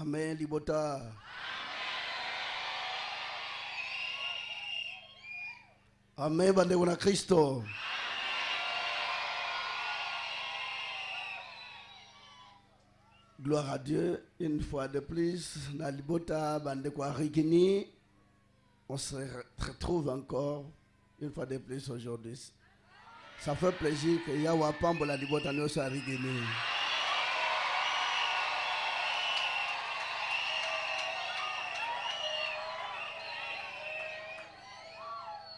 Amen, Libota. Amen. Bande de Christo Gloire à Dieu, une fois de plus, na Libota, bandeko Rigini On se retrouve encore une fois de plus aujourd'hui. Ça fait plaisir que Yahweh Pambo la Libota nous soit Arikini.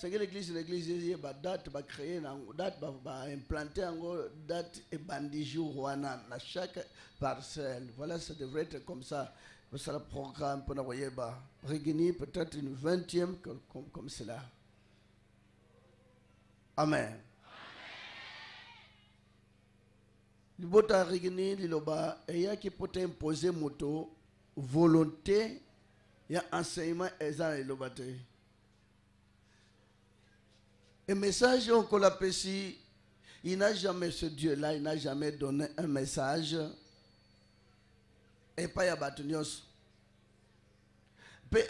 c'est que l'église l'église va date va créer, date implanter, la date bandit jour wana na chaque parcelle voilà ça devrait être comme ça le programme pour nous koyeba réunir peut-être une vingtième comme, comme cela amen le libota il y y a qui peut imposer moto volonté y il a enseignement eza le liloba et message qu'on l'apprécie, il n'a jamais ce Dieu-là, il n'a jamais donné un message. Et pas Yabatunios.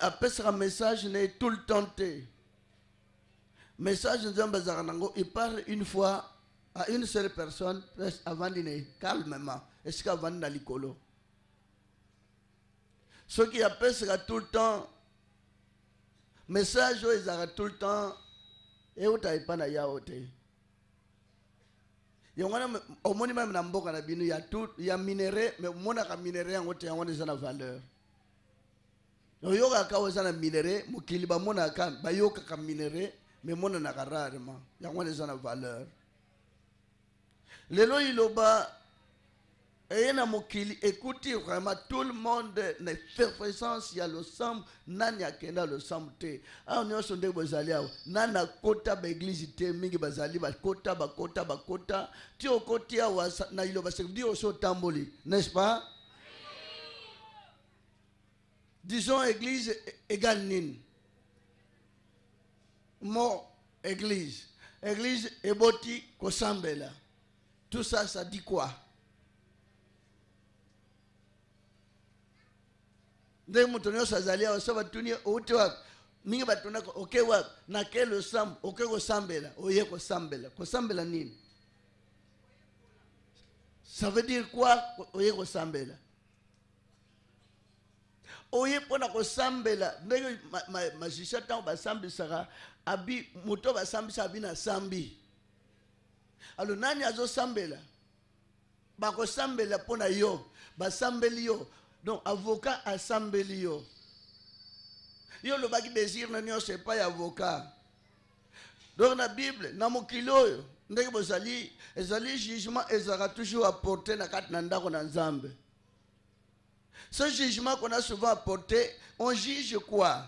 Après ce message, n'est tout le temps. Message il parle une fois à une seule personne avant aller, calmement. Est-ce qu'avant est Ceux qui sera tout le temps, message, ils tout le temps. ye eh, utaipana yao te yongwana omoni meme na mboka na bino ya tout ya minere me omonaka minere yango te yango wana eza na valeur oyokaka oyo eza na minere mokili bamonaka bayokaka minere me emonanaka rarement yango wana eza na valeur lelo iloba Rien à mokili. Écoutez vraiment, tout le monde ne fait présence. Il y a le sam, nani kenda le sam te. Ah, on y a son de bazaliao. Nana kota ba église te, mingi bazali ba kota ba kota ba kota. ti au na ilo ba Dieu au so tamboli, n'est-ce pas? Disons église égale nin. Mot église. Église eboti kosambela. Tout ça, ça dit quoi? ndenge moto nyonso azali awa so batuni outi wapi mingi batunaka oke wapi nake losambo oke kosambela oye kosambela kosambela nini ça veut dire quoi oye kosambela oye mpona kosambela ndenge magicien ntango basambisaka abi moto basambisa abi na sambi alo nani azosambela bakosambela mpona yo basambeli yo donc avocat à asambeli yo le olobaki désir n'est pas un avocat donc la bible na mon kilo, bozali ezali jugement ezalaka toujours apporté na kat na ndako na ce jugement qu'on a souvent apporté on juge quoi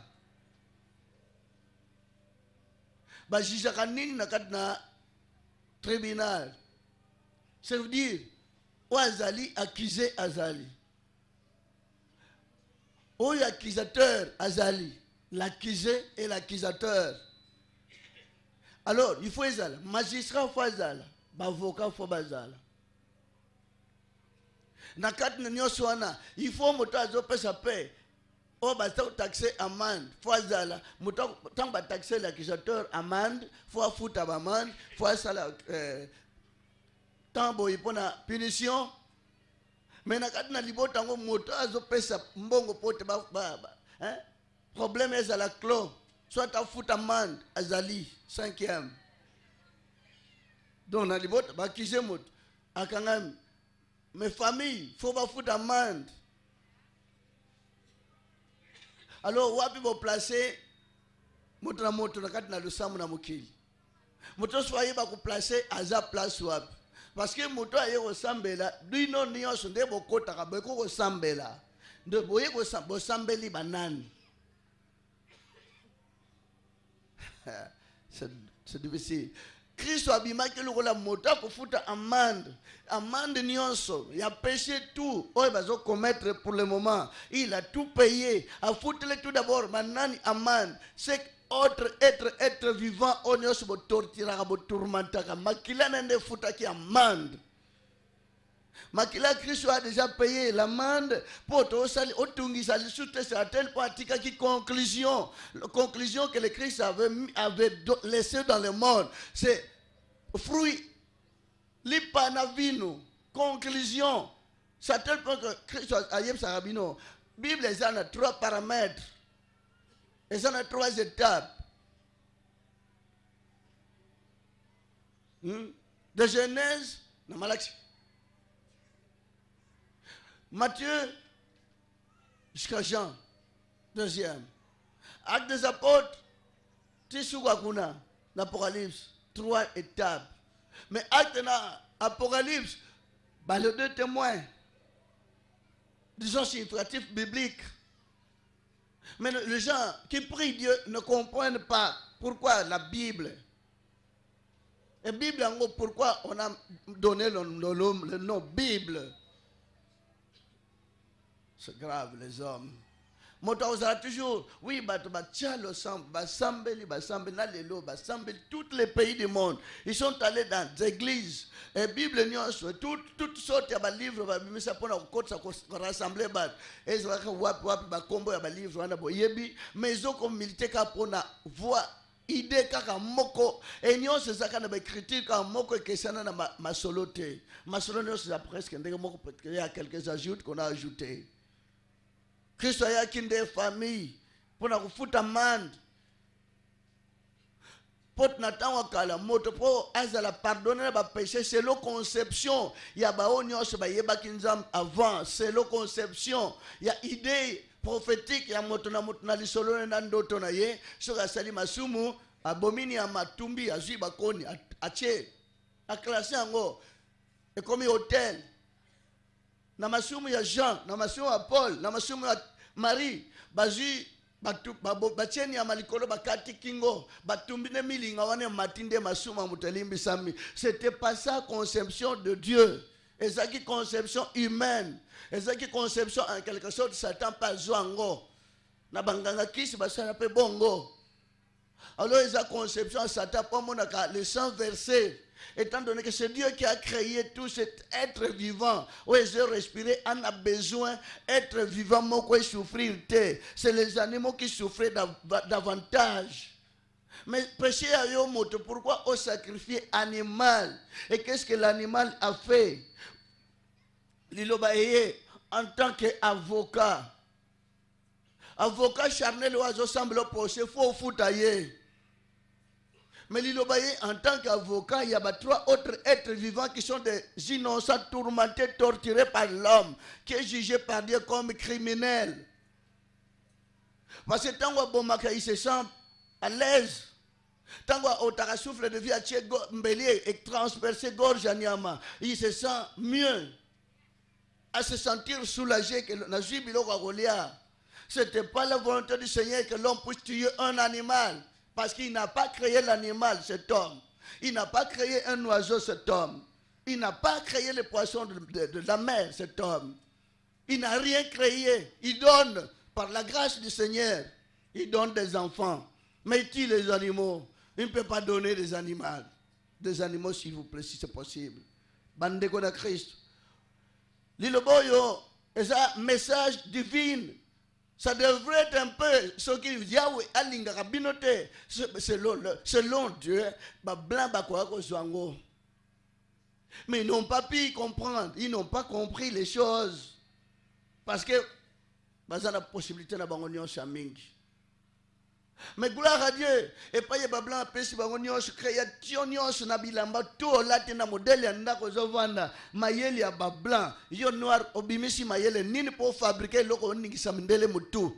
bajujaka nini na kat na tribunal ça veut dire oyo azali accusé azali oyo oh, accusateur azali l'accusé et l'accusateur alors il faut magistrat les avocats. fo bazala na na il faut moto Oh bah oyo baza il amande fo azala l'accusateur amande fo faut euh, punition me na kati na libota yango moto azopesa mbongo mpo te eh? probleme ezala clo soit afuta mande azali cinquième donc na libota bakize moto akangami me famille fo bafuta mande alors wapi boplace moto na moto na kati na losambo na mokili moto nyonso ayeba koplace aza place wapi parce que moto aye kosambela bino ta nde bokotaka boyeko kosambela nde boye bosambeli banani c'est difficile kristo abimaki lokola moto futa amande amande il a péché tout bazo commettre pour le moment il a tout payé a afutele tout d'abord banani amande c'est autre être être vivant oni yonso botortiraka botourmentaka makila na futa efutaki amande makila Christ a déjà payé l'amende mpo toosali otungisa lisusu te c'est à tel point atikaki conclusion conclusion que le christ avait, avait laissé dans le monde c'est fruit lipa na vino conclusion c'est à tel point que christ ayebisaka bible eza a trois paramètres et ça, a trois étapes. Hmm? De Genèse, dans Malachie. Matthieu, jusqu'à Jean, deuxième. Acte des apôtres, Tissouakuna, l'Apocalypse, trois étapes. Mais acte de l'Apocalypse, bah, les deux témoins, disons, c'est biblique. Mais les gens qui prient Dieu ne comprennent pas pourquoi la Bible. La Bible, en gros, pourquoi on a donné le, le nom Bible. C'est grave, les hommes moto toujours oui bato batia losambo basambeli basambeli na lelo basambeli tous les pays du monde ils sont allés dans églises et bible nyonso toute sorte rassembler, balivre ils ont des des ya des wana boyebi mais voix, idée kaka moko nyonso ça. na moko na c'est presque moko a quelques ajouts qu'on a ajouté kristu ayakinde efamii pona kufuta manda mpo na des moto mpo azala pardonne na C'est selo conception ya bao nyonso bayebaki nzambe avant selo conception ya idée prophétique ya moto na moto na na ndoto na ye soki masumu abomini ya matumbi azwi bakoni atie aklase yango ekomi hotel na masumu ya jean na masumu ya paul na masumu ya marie bazwi batie nyama likolo bakati kingo batumbi milinga wane matinde masuma mutalimbi sami c'était pas ça conception de dieu ezalaki conception humaine ezalaki conception en quelque sorte satan pas azwa na banganga kriste bongo alors eza conception ya satan mpo ka le sang verset Étant donné que c'est Dieu qui a créé tout cet être vivant, où ils ont respiré, on a besoin être vivant, quoi souffrir. C'est les animaux qui souffraient davantage. Mais prêcher à pourquoi on sacrifier animal Et qu'est-ce que l'animal a fait en tant qu'avocat, avocat charnel, oiseau semble procès, faut foutailler. Mais en tant qu'avocat, il y a trois autres êtres vivants qui sont des innocents, tourmentés, torturés par l'homme, qui est jugé par Dieu comme criminel. Parce que tant que il se sent à l'aise, tant que souffle de vie à Mbelier et transpercé gorge à Niama, il se sent mieux à se sentir soulagé que Ce C'était pas la volonté du Seigneur que l'homme puisse tuer un animal. Parce qu'il n'a pas créé l'animal, cet homme. Il n'a pas créé un oiseau, cet homme. Il n'a pas créé les poissons de, la mer, cet homme. Il n'a rien créé. Il donne, par la grâce du Seigneur, il donne des enfants. Mais il les animaux. Il ne peut pas donner des animaux. Des animaux, s'il vous plaît, si c'est possible. Bande de Christ. Boyo, c'est un message divin ça devrait être un peu ce que Yahweh a lingakabinote selon, selon Dieu, bah, bah, mais ils n'ont pas pu comprendre, ils n'ont pas compris les choses. Parce que, ils bah, a la possibilité de faire mais gloire à Dieu. Et pas yebabla pesi bango nyonso création nyonso na bilamba là, lati na modèle ya ndako zovanda mayele ya bablan yo noir obimisi mayele nini pour fabriquer loko oningisa mindele mutu.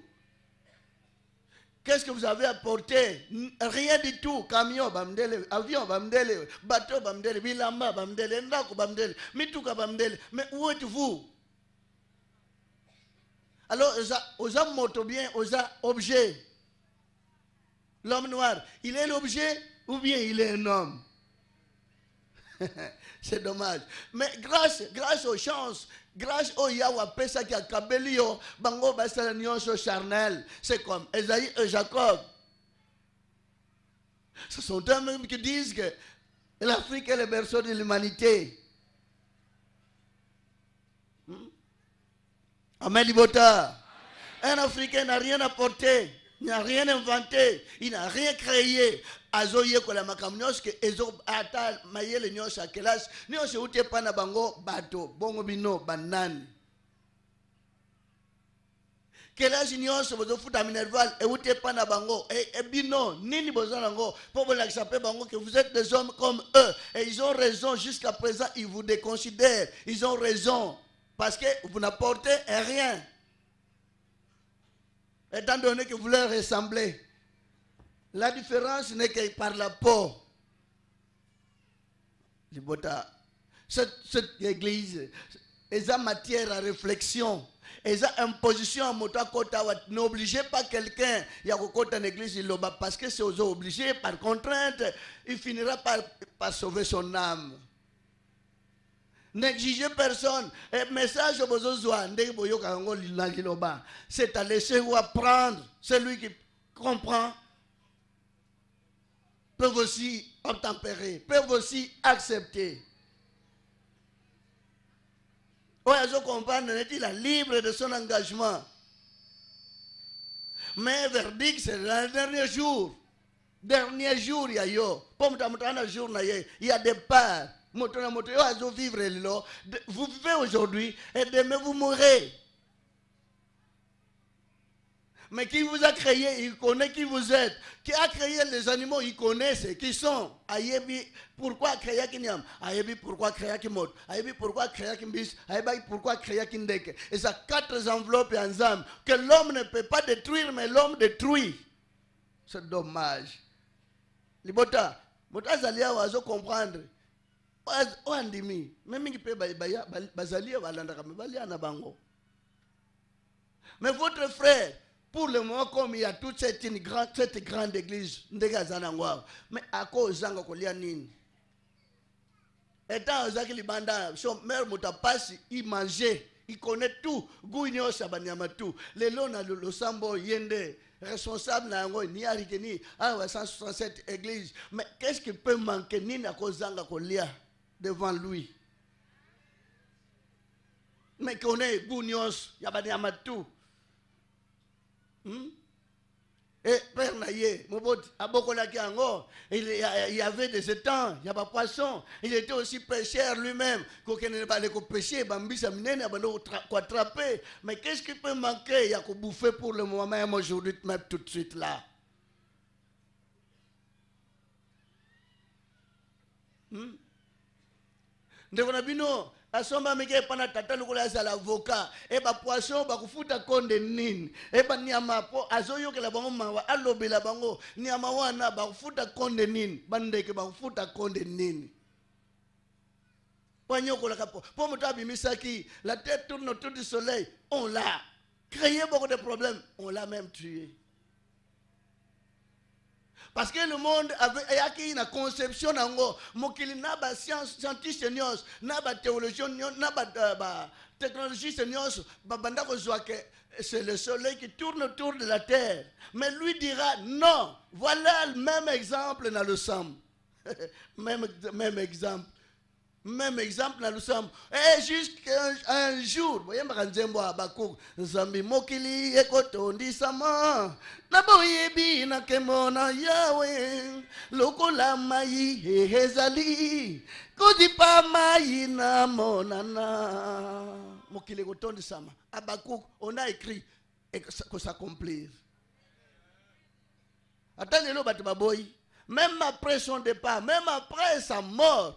Qu'est-ce que vous avez apporté Rien du tout. Camion, bamdele, avion, bamdele, bateau, bamdele, bilamba, bamdele, ndako, bamdele, mituka, bamdele. Mais où êtes-vous Alors, osa, osa moto bien, osa objet. L'homme noir, il est l'objet ou bien il est un homme C'est dommage. Mais grâce, grâce aux chances, grâce au Yahweh, parce qui a bango au charnel. C'est comme Esaïe et Jacob. Ce sont eux mêmes qui disent que l'Afrique est le berceau de l'humanité. Hmm? Amen, Libota. Un Africain n'a rien apporté. Il n'a rien inventé. Il n'a rien créé. azo yekola makambo nyonso ke ezo ata mayele nyonso ya kelasi nyonso euti epai na bango bato bongo bino banani vos bozo futa minerval e epai na bango ebino nini ni nango mpo bolakisa mpe bango que vous êtes des hommes comme eux et ils ont raison jusqu'à présent ils vous déconsidèrent ils ont raison parce que vous n'apportez rien étant donné que vous leur ressemblez. La différence n'est que par la peau. Cette, cette église, elle a matière à réflexion. a une imposition à Motakota. N'obligez pas quelqu'un, il y a église, il parce que c'est obligé, par contrainte, il finira par sauver son âme. N'exigez personne. Et message au besoin C'est à laisser ou apprendre. Celui qui comprend peut aussi obtempérer, peut aussi accepter. Oyazo comprendre, il est libre de son engagement. Mais verdict, c'est le dernier jour. Dernier jour, il y a il y a des parts vous vivez aujourd'hui et eh demain vous mourrez mais qui vous a créé, il connaît qui vous êtes. Qui a créé les animaux, il connaît ce qui sont. Ayebi, pourquoi créer Kinyam Ayebi, pourquoi créer Kimot Ayebi, pourquoi créer Kimbis Ayebi, pourquoi créer Kindek Et ça, quatre enveloppes ensemble que l'homme ne peut pas détruire, mais l'homme détruit. C'est dommage. Libota, Bota comprendre me bango mais votre frère pour le moment comme il y a toute cette, une grande, cette grande église Mais à nango awa mais ako ozanga kolia nini etant ozalaki libanda so mère moto apasi i mange il connaît tout ngui nyonso ya lona, le na losambo ye nde responsable na yango ni arike nini awa 167 églises, mais qu'est ce qui peut manquer nini akozanga kolia devant lui. Mais qu'on est Bounios, de Amatou. Hmm? Et eh, Père Naye, il y avait des étangs, il y avait poisson. Il était aussi pêcheur lui-même. Quand il pas allé pêcher, Bambi Saminene, il attraper. Mais qu'est-ce qui peut manquer Il y a qu'on bouffer pour le moment, même aujourd'hui, même tout de suite là. Hmm? ndeko na bino asomba ameki epa na tata lokola azala avoka eba poisson bakofuta konde nini eba nyama mpo azoyokela bango mawa alobela bango nyama wana bakofuta konde nini bandeke bakofuta konde nini po anyokolaka po mpo moto abimisaki la tête tourne autour du soleil on l'a créé beaucoup de problèmes on l'a même tué parce que le monde a une conception nango mokili na ba a des na ba théologiens, na euh, ba technologiste nyonso babanda que c'est le soleil qui tourne autour de la terre mais lui dira non voilà le même exemple dans le sam même, même exemple même exemple nous sommes Et eh, jusqu'à un jour boyembaka nzembo nous bakuku dit e mokili naboyebi na ya yawe lokola mayi kodipa na monana mokili on a écrit eh, que ça lelo bato baboyi même après son départ même après sa mort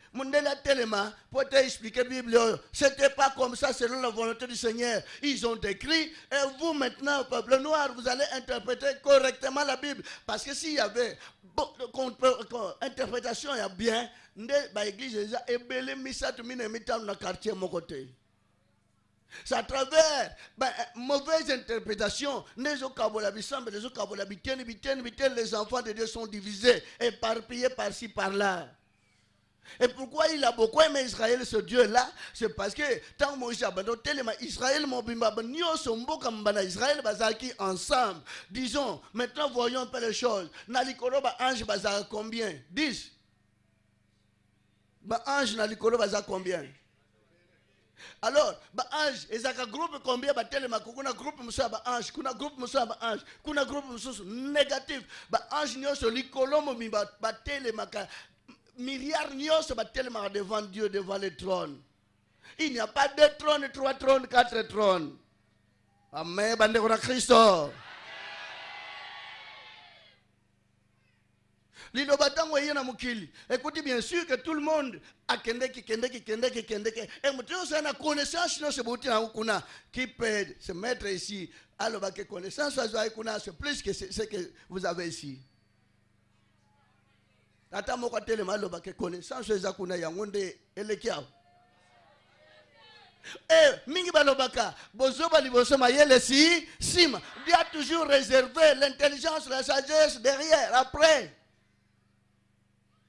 Mundela pour t'expliquer la Bible, c'était pas comme ça selon la volonté du Seigneur. Ils ont écrit, et vous maintenant, peuple noir, vous allez interpréter correctement la Bible. Parce que s'il y avait interprétation, il y a bien, l'église, et dans le quartier, mon côté. C'est à travers eh, mauvaise interprétation. Les enfants de Dieu sont divisés, éparpillés par-ci, par-là. Et pourquoi il a beaucoup aimé Israël, ce Dieu-là C'est parce que tant Moïse abandonné tellement Israël, Israël, Bazaki ensemble. Disons, maintenant voyons un peu les choses. Nalikoroba, ange, Bazar, combien 10. Bah, ange, Nalikoro, Bazar, combien alors baange un groupe combien batelemaka kuna groupe mosusu Ange ange, kuna groupe mosusu Ange ange, kuna groupe mosusu négatif baange nyonso a mobimba batelemaka milliards nyonso batelemaka devant Dieu, devant le trône. Il n'y a pas deux trônes, trois trônes, quatre trônes. Amen, de Christo. Christ ntango eye na mokili écoutez bien sûr que tout le monde akendeki kendeki kendeki kendeki e moto nyonso aye na connaissance nyonso ebouti nango kuna qui peut se mettre ici alobaki connaissance azwaye kuna c'est plus que ce que vous avez ici tata moko atelema alobaka connaissance eza kuna yango nde eleki awa Eh, mingi balobaka bozoba liboso mayele si sima Dieu a toujours réservé l'intelligence la sagesse derrière après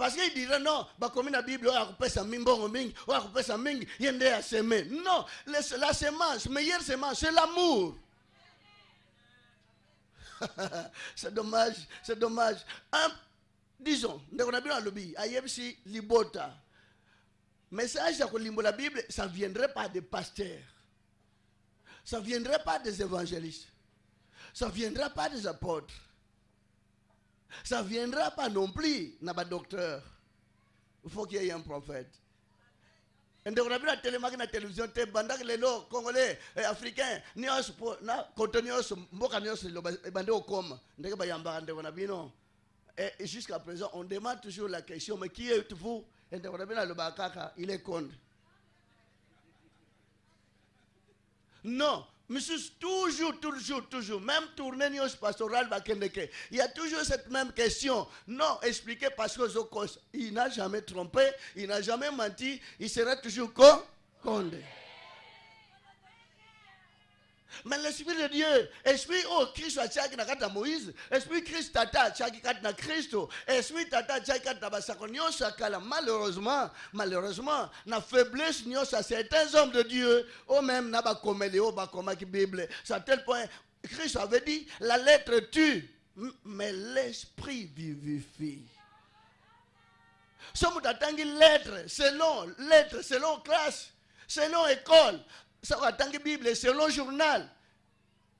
parce qu'il dirait non, comme la Bible, oya mingi, mingi, Non, la semence, meilleure semence, c'est l'amour. c'est dommage, c'est dommage. Un, hein, disons, ndeko na Bible alobi, ayebisi libota. Message de la Bible, ça ne viendrait pas des pasteurs. Ça ne viendrait pas des évangélistes. Ça ne viendrait pas des apôtres. Ça ne viendra pas non plus, n'a pas docteur. Il faut qu'il y ait un prophète. ndeko a bino la télévision, televizio te les gens congolais africain africains, mpo na qui ont mboka nyonso ils ebandi kokoma ndenge bayambaka ndeko na bino et jusqu'à présent on demande toujours la question mais qui êtes vous et le bakaka, il est con. non Monsieur, toujours, toujours, toujours, même tourner news pastoral, il y a toujours cette même question. Non, expliquez parce que Zokos, il n'a jamais trompé, il n'a jamais menti, il sera toujours con mais l'Esprit de Dieu, Esprit, oh, Christ atiaki na moïse esprit christ tata atiaki kati na esprit tata atiaki kati kala malheureusement malheureusement na faiblesse nyonso certains hommes de dieu oh même na ba oyo qui bible c'est à tel point christ avait dit la lettre tue mais l'esprit vivifie Somme moto lettre selon lettre selon classe selon école soko atangi bible selon journal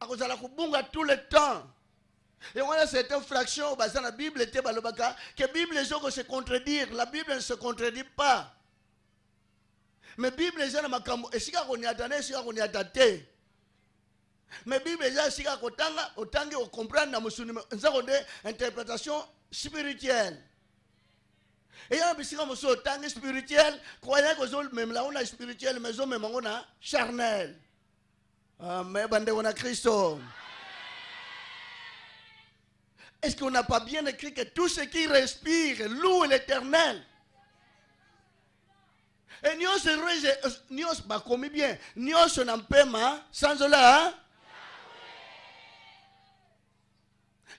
akozala kubunga tout le temps yango wana certaine fraction baza la bible te balobaka que bible eza se contredire la bible ne se contredit pas Mais bible les Et si on y koniata si on y te Mais bible les gens, eza esika kotanga otangi comprendre na mosuni Ça nde interprétation spirituelle eya bisika temps spirituel croyant là, on a spirituel mais charnel Bande, est-ce qu'on n'a pas bien écrit que tout ce qui respire loue l'éternel Et nous sommes bakomi bien na sans cela hein?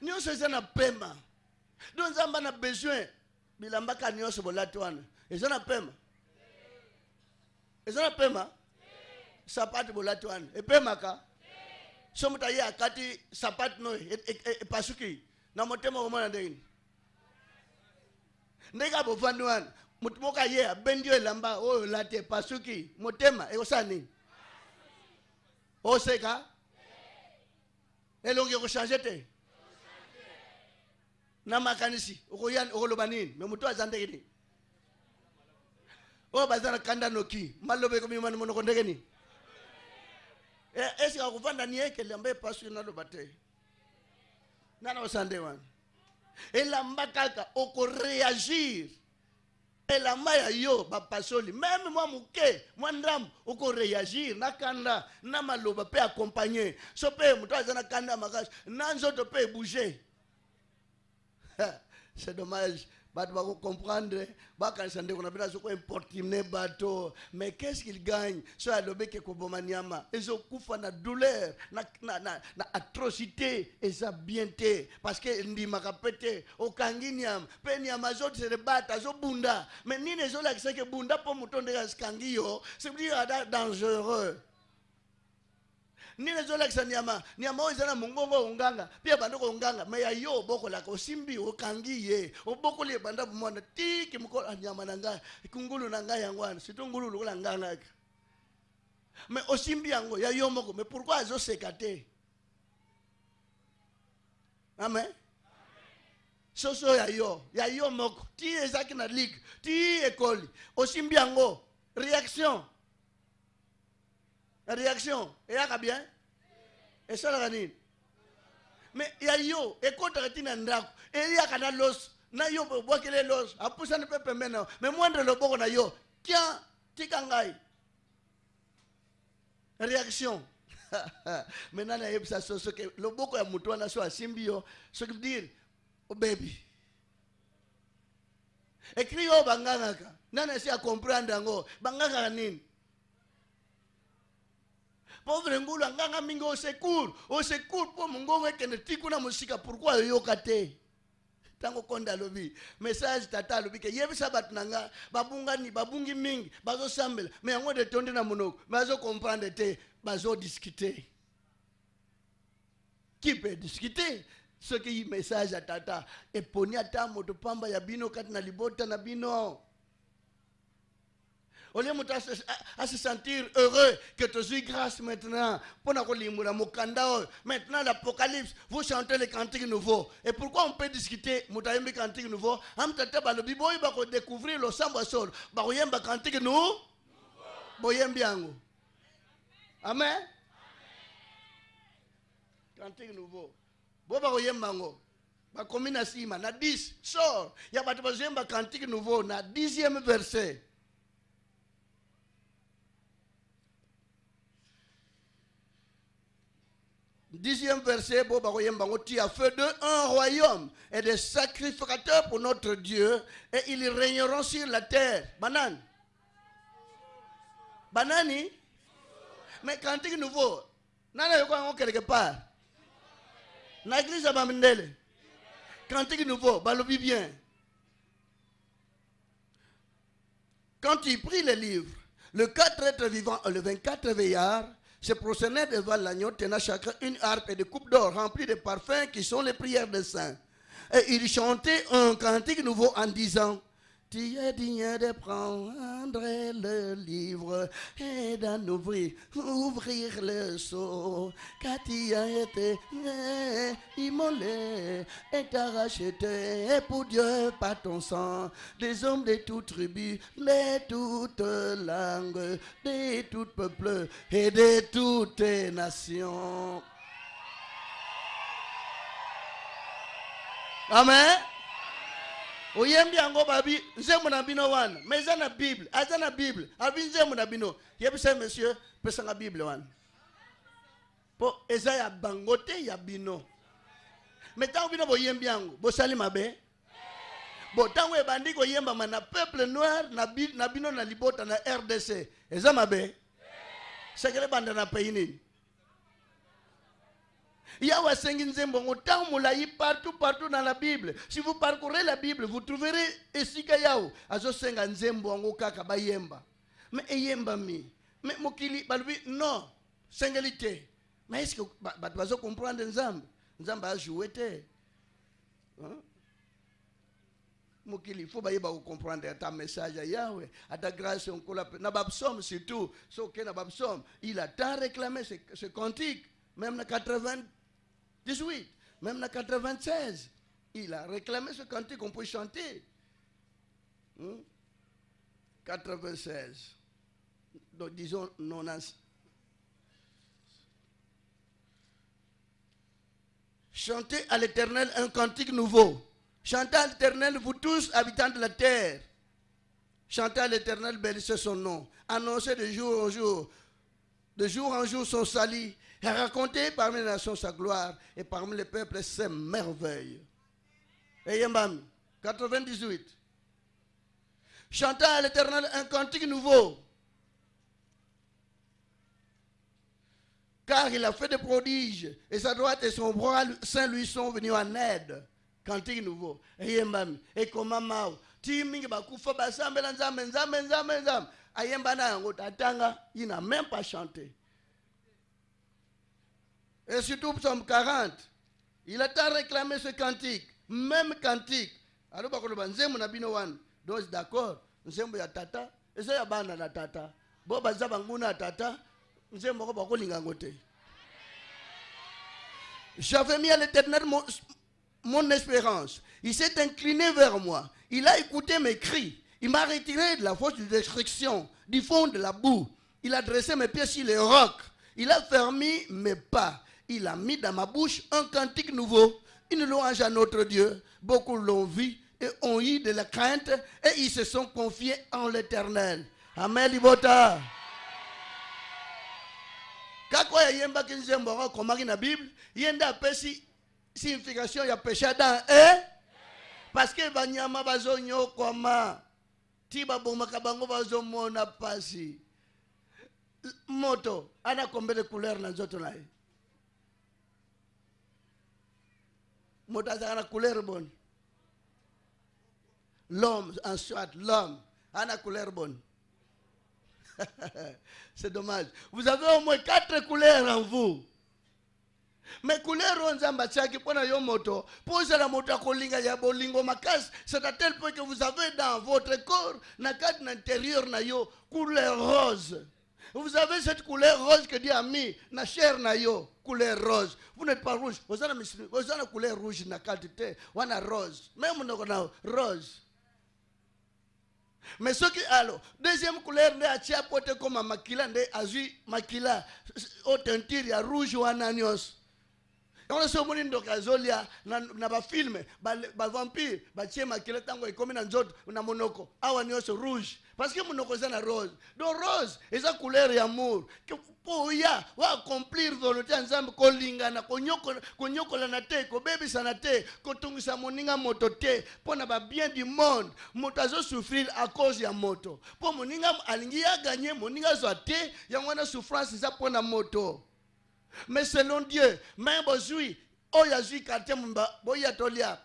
nous nous na en nous besoin bilamba ka nyonso bolati wana eza na pema eza na pema sapatu bolati wana epemaka so moto aye akati sapatu noyo e, e, e, epasuki na motema omona ndengini ndenge abovandi wana motu moko aye abendi yo elamba oyo olati epasuki motema ekosala nini oseka elongi ekochange te namakanisi okoloba nini me moto aza ndenge nini oyo oh, baza na kanda noki maloba ekomiimani monoko ndenge nini eh, esika akuvanda niyeke lamba epasi naloba te nana osa nde wana elamba kaka okoréagir elamba ya yo bapasoli meme mwa moke mwa ndambo okoréagir na kanda na maloba mpe accompagne so mpe moto aza na kanda ya makasi na nzoto mpe ebouge c'est dommage. Bato va comprendre. Bakansande, on appelle ça quoi importuner bato. Mais qu'est-ce qu'il gagne Soit à l'obé que Kobomaniama. Ils ont coupé na douleur, na, na, na, atrocité. Et ça bien Parce que ndi makapete. O kanginiam. Peniam azot se rebata. Azo bunda. Mais ni ne zo la que bunda pour mouton de raskangiyo. C'est dire dangereux. nini ezolakisa nyama nyama oyo eza na mongongo onganga mpe ebandaka onganga me ya yo obokolaka osimbi okangi ye obokoli ebanda bomwana tiki mokola ah, nyama na ngai ngulu na ngai yango wana surtout ngulu lokola ngangaka me osimbi yango ya yo moko me pourkui azoseka te amen soso ya yo ya yo moko ti ezalaki na ligue ti ekoli osimbi yango réaction réaction eyaka bien esalaka nini me ya yo ekɔtaka ti na ndako eyaka na loso na yo obwakele loso apusani mpe pembeni nao me mwandre loboko na yo tian tika ngai réaction maintenant nayebisa so soki loboko ya motu wana so asimbi yo soki dire obebi oh ekri oyo bangangaka nani asi acomprendre yango bangangaka nini pauvre ngulu anganga mingi au secour au secour mpo mongongo ekende ti kuna mosika pourkui oyoka te ntango konda alobi message tata alobi ke yebisa bato na nga babungani babungi mingi bazosambela me yango de tondi na monoko me bazokomprendre te bazodiskute qui peut discuter soki message ya tata eponi ata moto pamba ya bino kati na libota na bino au lieu euh, se sentir heureux que tu sois grâce maintenant oh. maintenant l'apocalypse vous chantez les cantiques nouveaux et pourquoi on peut discuter mutu ayembi cantique nouveau découvrir le sang bakodécouvrir losambo ba solo bakoyemba cantique nou boyembi yango amen cantique nouveau boyi bakoyemba yango bakomi na nsima na 10 sor ya bato bazoyemba cantique nouveau na 10e verset Dixième verset, tu as fait d'eux un royaume et des sacrificateurs pour notre Dieu, et ils régneront sur la terre. Banane. Banani. Hein? Mais cantique nouveau. Nana yoko quelque part. Na église à Bamendele. Cantique nouveau. Balobi bien. Quand il prit le livre, le quatre êtres vivants, le 24 veillard, se de devant l'agneau, tenant chacun une harpe et des coupes d'or remplies de parfums qui sont les prières des saints. Et ils chantaient un cantique nouveau en disant tu es digne de prendre le livre et d'en ouvrir, ouvrir le seau, car tu as été immolé et t'as racheté pour Dieu par ton sang des hommes de toutes tribus, de toutes langues de tout peuple et de toutes nations. Amen. oyembi yango babi nzembo na bino wana ma eza na bible aza na bible abi nzembo na bino yebisa monsieur pesanga bible wana mpo eza ya bango te ya bino me ntango bino boyembi yango bosali mabe bo ntango ebandi koyembama na peuple noir na bino na libota na rdc eza mabe sekele banda na pays nini Yahweh a Tangu partout, partout dans la Bible. Si vous parcourez la Bible, vous trouverez Esika Yao. Azo Senga Nzembongo Kaka Bayemba. Mais Eyemba mi. Mais Mokili, Balbi, non. Singalité. Mais est-ce que vous bazo comprendre Nzambe? Nzambe a joué hein? il faut mokili ta bayeba comprendre ata message ya yawe ta grâce on pe na bapsaume surtout soki na babsom. il a tant réclamé ce, cantique même la 80 18, même la 96, il a réclamé ce cantique qu'on peut chanter. 96. Hmm? Donc disons non. Chantez à l'Éternel un cantique nouveau. Chantez à l'Éternel, vous tous, habitants de la terre. Chantez à l'Éternel, bénissez son nom. Annoncez de jour en jour, de jour en jour son salut a raconté parmi les nations sa gloire et parmi les peuples ses merveilles. Et Yembam, 98. Chantant à l'éternel un cantique nouveau. Car il a fait des prodiges et sa droite et son bras saint lui sont venus en aide. Cantique nouveau. Eh, et Yembam, et bakufa il n'a même pas chanté et surtout, psaume 40. Il a tant réclamé ce cantique, même cantique. Alors, nzembo na bino wana donc d'accord nzembo ya tata eza ya bana na tata bo za banguna ya tata nzembo moko bakolinga yango te j'avais mis à l'éternel mon, mon espérance il s'est incliné vers moi il a écouté mes cris il m'a retiré de la fosse de destruction du fond de la boue il a dressé mes pieds sur les rocs il a fermé mes pas il a mis dans ma bouche un cantique nouveau, une louange à notre Dieu. Beaucoup l'ont vu et ont eu de la crainte et ils se sont confiés en l'éternel. Amen, Libota. Kakwa yemba kinzemboro dans la Bible, yenda pesi signification a péché dans hein? eh parce que banyama bazonyo koma ti babomaka bazo mona pasi moto ana couleur na zoto na couleur l'homme en soit l'homme la couleur bonne. c'est dommage vous avez au moins quatre couleurs en vous mais couleur oyo nzambe yo moto mpo la moto ya bolingo c'est à tel point que vous avez dans votre corps na l'intérieur, na intérieur na couleur rose vous avez cette couleur rose que dit a mis. Na chair na couleur rose. Vous n'êtes pas rouge. Vous avez la couleur rouge na qualité. Wana rose. Même nous na rose. Mais ce qui alors, deuxième couleur que atia pote comme makila ndé azui makila. O teinture ya rouge wana nyos. un nyonso omoni ndoka azolia na vampire, ba un tango un na monoko rouge parce que monoko eza na rose donc rose eza couleur ya amour mpo oya oaccomplir volonté ya nzambe kolingana konyokolana te kobebisana te kotungisa moninga moto te mpo na babien du monde moto azosouffrir à cause ya moto mpo moninga alingi aganye moninga azwa te yango wana souffrance eza mpo na moto mais selon dieu mai bozwi oyo azwi quartier mba, boya tolia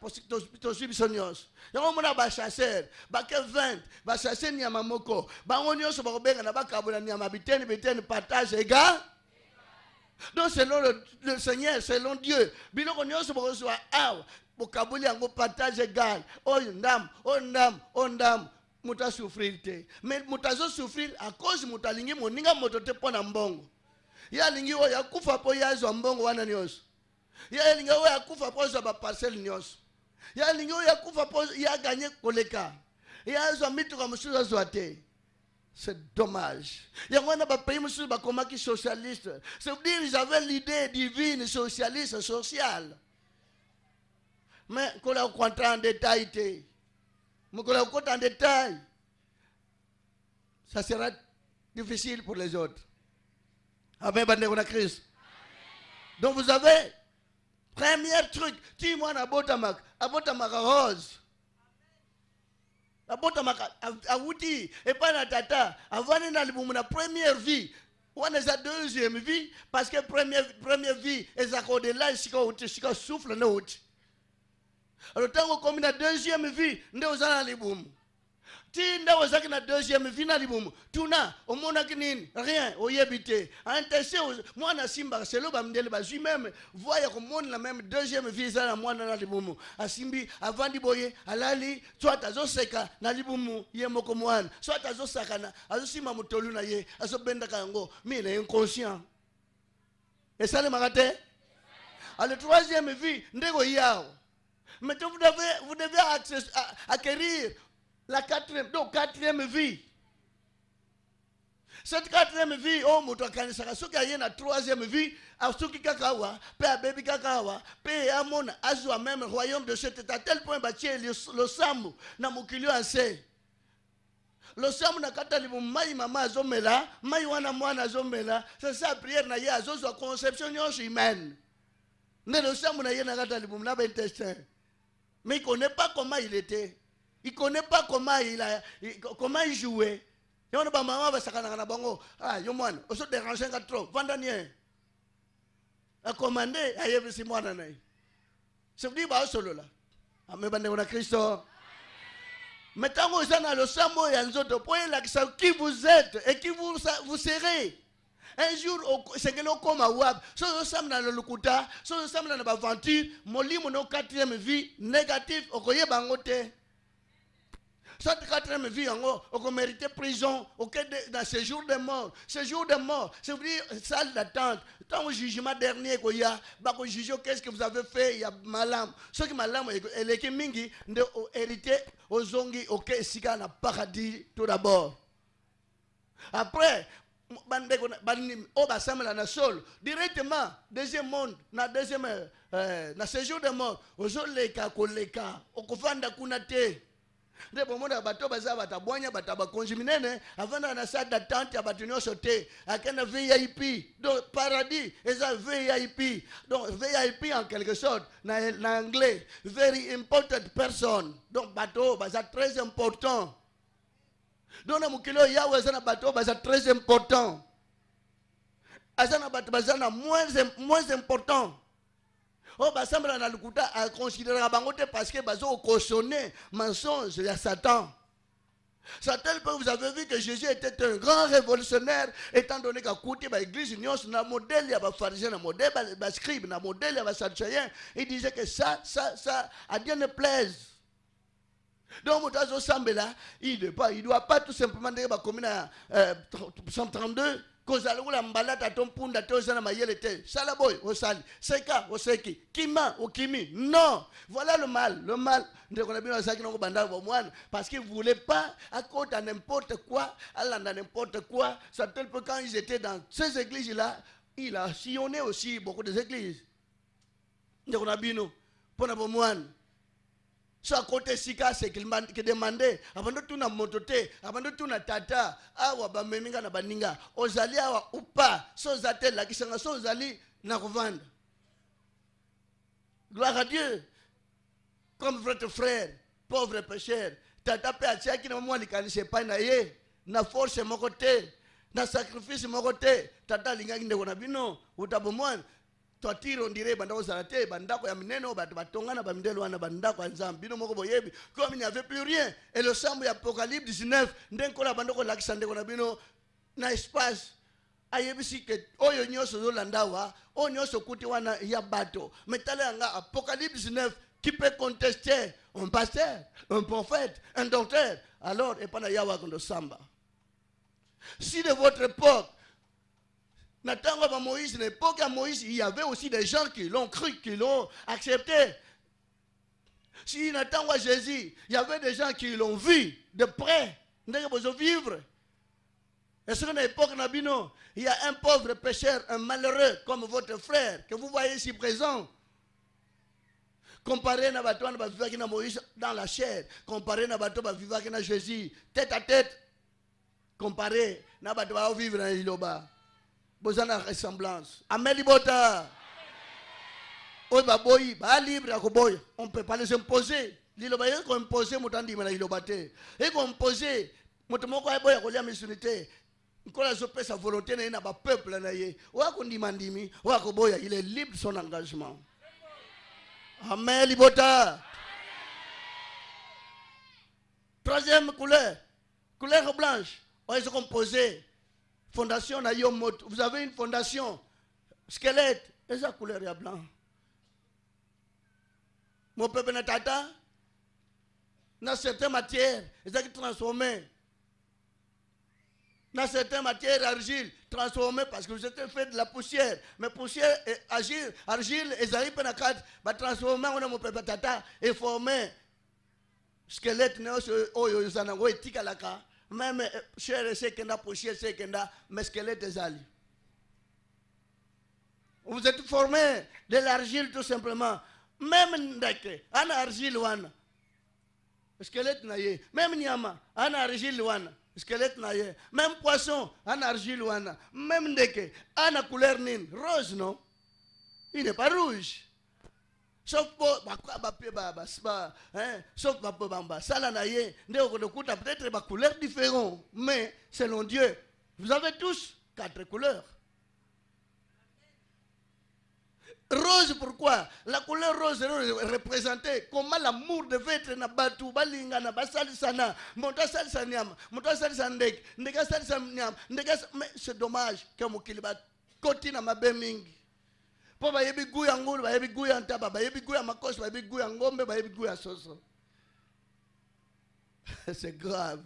tozwi biso nyonso yango omona bachasseur bake 20 bachasse nyama moko na nyonso bakobengana bakabola nyama biteni biteni partage ega donc selon le, seigneur selon dieu biloko nyonso bokozwa awa bokaboli yango partage egal Oh ndam, oh ndam, oh ndam, muta souffrir te mais moto souffrir à cause moto moninga moto te na Y'a lingi alingi y'a kufa po y'a zo mbongo wana il a elingi oyo akufa mpo azwa baparcele nyonso ya elingi oyo akufa Il a ganye koleka ya azwa a mosusu sur te C'est dommage. Il y a un pays qui socialiste. C'est-à-dire qu'ils avaient l'idée divine, socialiste, sociale. Mais quand on compte en détail, mais quand on compte en détail, ça sera difficile pour les autres. Amen, Christ. Donc vous avez Premier truc, tu botamak, abotamaka, botamak rose. et pas la tata, avane na na première vie. est la deuxième vie parce que première, première vie est là sika uti souffle nde alors la deuxième vie nous dans le tinda ozalaki na deuxième libumu tuna omonaki nini rien oyebi te antese mwana asimbaka selo bamindele bazwi meme voi ya komonela meme deuxième vi na libumu asimbi avandi boye alali soit azoseka na libumu ye moko mwana soit azosakana suis un na ye azobendaka yango mi na ye inconscient esalemaka te ale troisième vie ndeko yao mais vous devez, vous devez acquérir la quatrième, donc quatrième vie. Cette quatrième vie, oh, moto akanisaka soki aye la troisième vie, asuki ah, kakawa, pe abebi kakawa, pe amona azwa même royaume de cet état, tel point le Samu na mokili le losambu na kata libu mai mama azomela, mai wana mwana azomela, sa prière na ye azozwa conception nyonso humaine. le losambu na ye na kata libu na ba intestin. Mais il connaît pas comment il était. Il ne connaît pas comment il a comment il jouait. on a maman va sakana na bango. Ah, yo mwana, oso déranger ka trop. A commandé a Il si mwana Se dit ba solo la. amé ah, bande na Christo. Mais tant que dans le sambo et Il autres, pour qui vous êtes et qui vous, vous serez. Un jour, c'est que nous comme à Wab, soit dans le Lukuta, si dans la Venture, mon livre, vie, négative au Koye Bangote. 104 e vie en haut, on méritait prison, auquel cas dans ce jour de mort, ce jour de mort, c'est à dire salle d'attente, tant au jugement dernier qu'il y a, bah, juge, oh, qu'est-ce que vous avez fait, il y a ma lame Ce qui malam, elle est mingi, de oh, hériter aux zongi, ok, si n'a paradis tout d'abord. Après, bandeko banim o directement deuxième monde na deuxième euh, euh, na séjour de mort ozoleka koleka au kuna te nde bomona bato baza batabwanya bata bakonzi minene avanda na salle d'attente ya bato nyonso te un vip donc paradis un vip donc vip en quelque sorte en anglais very important person donc bato oyo très important donc na mokili oyo yawe aza na bato très important aza na bato baza na moins, moins important Oh basambela a à considérer bango te parce que le cautionné mensonge de satan Satan, vous avez vu que Jésus était un grand révolutionnaire, étant donné qu'à côté de l'église, y a modèle, il y a un pharisiens, un modèle, un bah, bah, scribe, un modèle, il y a un Il disait que ça, ça, ça, à Dieu ne plaise. Donc, Sambela, il ne doit pas tout simplement dire, bah, comme 132, kozala kola mbalata to mpunda te oza na mayele te sala boye osali seka oseki kima okimi non voilà le mal le mal ndeko na bino azalaki nango bandako bamwana parce qu'il voulait pas à akota n'importe quoi alanda n'importe quoi ça tel peu quand ils étaient dans ces églises là il a sillonné aussi beaucoup des églises ndeko na bino mpo na bomwana côté sika de tout, mototé, moto te avant na tata awa bameminga na baninga ozali awa upa so zate la kisanga so ozali na kovanda gloire à dieu comme votre frère pauvre pécheur tata na ye na force na sacrifice moko tata ki ndeko na bino twatiri ondire ebanda kozala te ebandako ya minene oyo bato batongana bamindele wana bandako ya nzambe bino moko boyebi comme il n'y plus rien et le sambo ya apocalypse 19 nde nkolo abandi kolakisa ndeko na bino na espace ayebisi ke oyo nyonso ozolanda wa oyo nyonso okuti wana ya bato me yanga apocalypse 19 qui peut contester un pasteur un prophète un docteur alors epana yawa kondo samba si de votre époque Moïse, l'époque à Moïse, il y avait aussi des gens qui l'ont cru, qui l'ont accepté. Si Nathan à Jésus, il y avait des gens qui l'ont vu de près. avons besoin de vivre. Et sur qu'à l'époque Nabino, il y a un pauvre pécheur, un malheureux comme votre frère, que vous voyez ici présent. Comparé à n'a Moïse dans la chair. Comparé à Batou, Jésus, tête à tête. Comparé à Batou, vivre en hein, Iloba ressemblance amen libota oyo baboyi libre à on peut pas les imposer liloba ye koimpose imposer. andimela liloba dit moko volonté na il est libre son engagement amen libota troisième couleur couleur blanche est composé fondation na yo moto vous avez une fondation squelette ça couleur ya blanc peuple na tata na certaine matière ezalaki transformé Dans certaines matières, argile transformé parce que vous êtes fait de la poussière mais poussière et argile argile et ça na va transformer on na peuple tata former squelette na oyo eza la meme shere sekenda pochie sekenda des alliés. vous êtes formé de l'argile tout simplement même ndeke ana argile wana Squelette na même nyama ana argile wana Squelette na même poisson ana argile wana même ndeke ana couleur rose non il n'est pas rouge sauf que bape peut-être couleurs différent mais selon dieu vous avez tous quatre couleurs rose pourquoi la couleur rose représentait comment l'amour devait être na balingana basalisana mais c'est dommage que mokili ma beming. mpo bayebi gu ya ngulu bayebi gu ya ntaba bayebi gu ya makosi bayebi gu ya ngombe bayebi gu ya soso c'est grave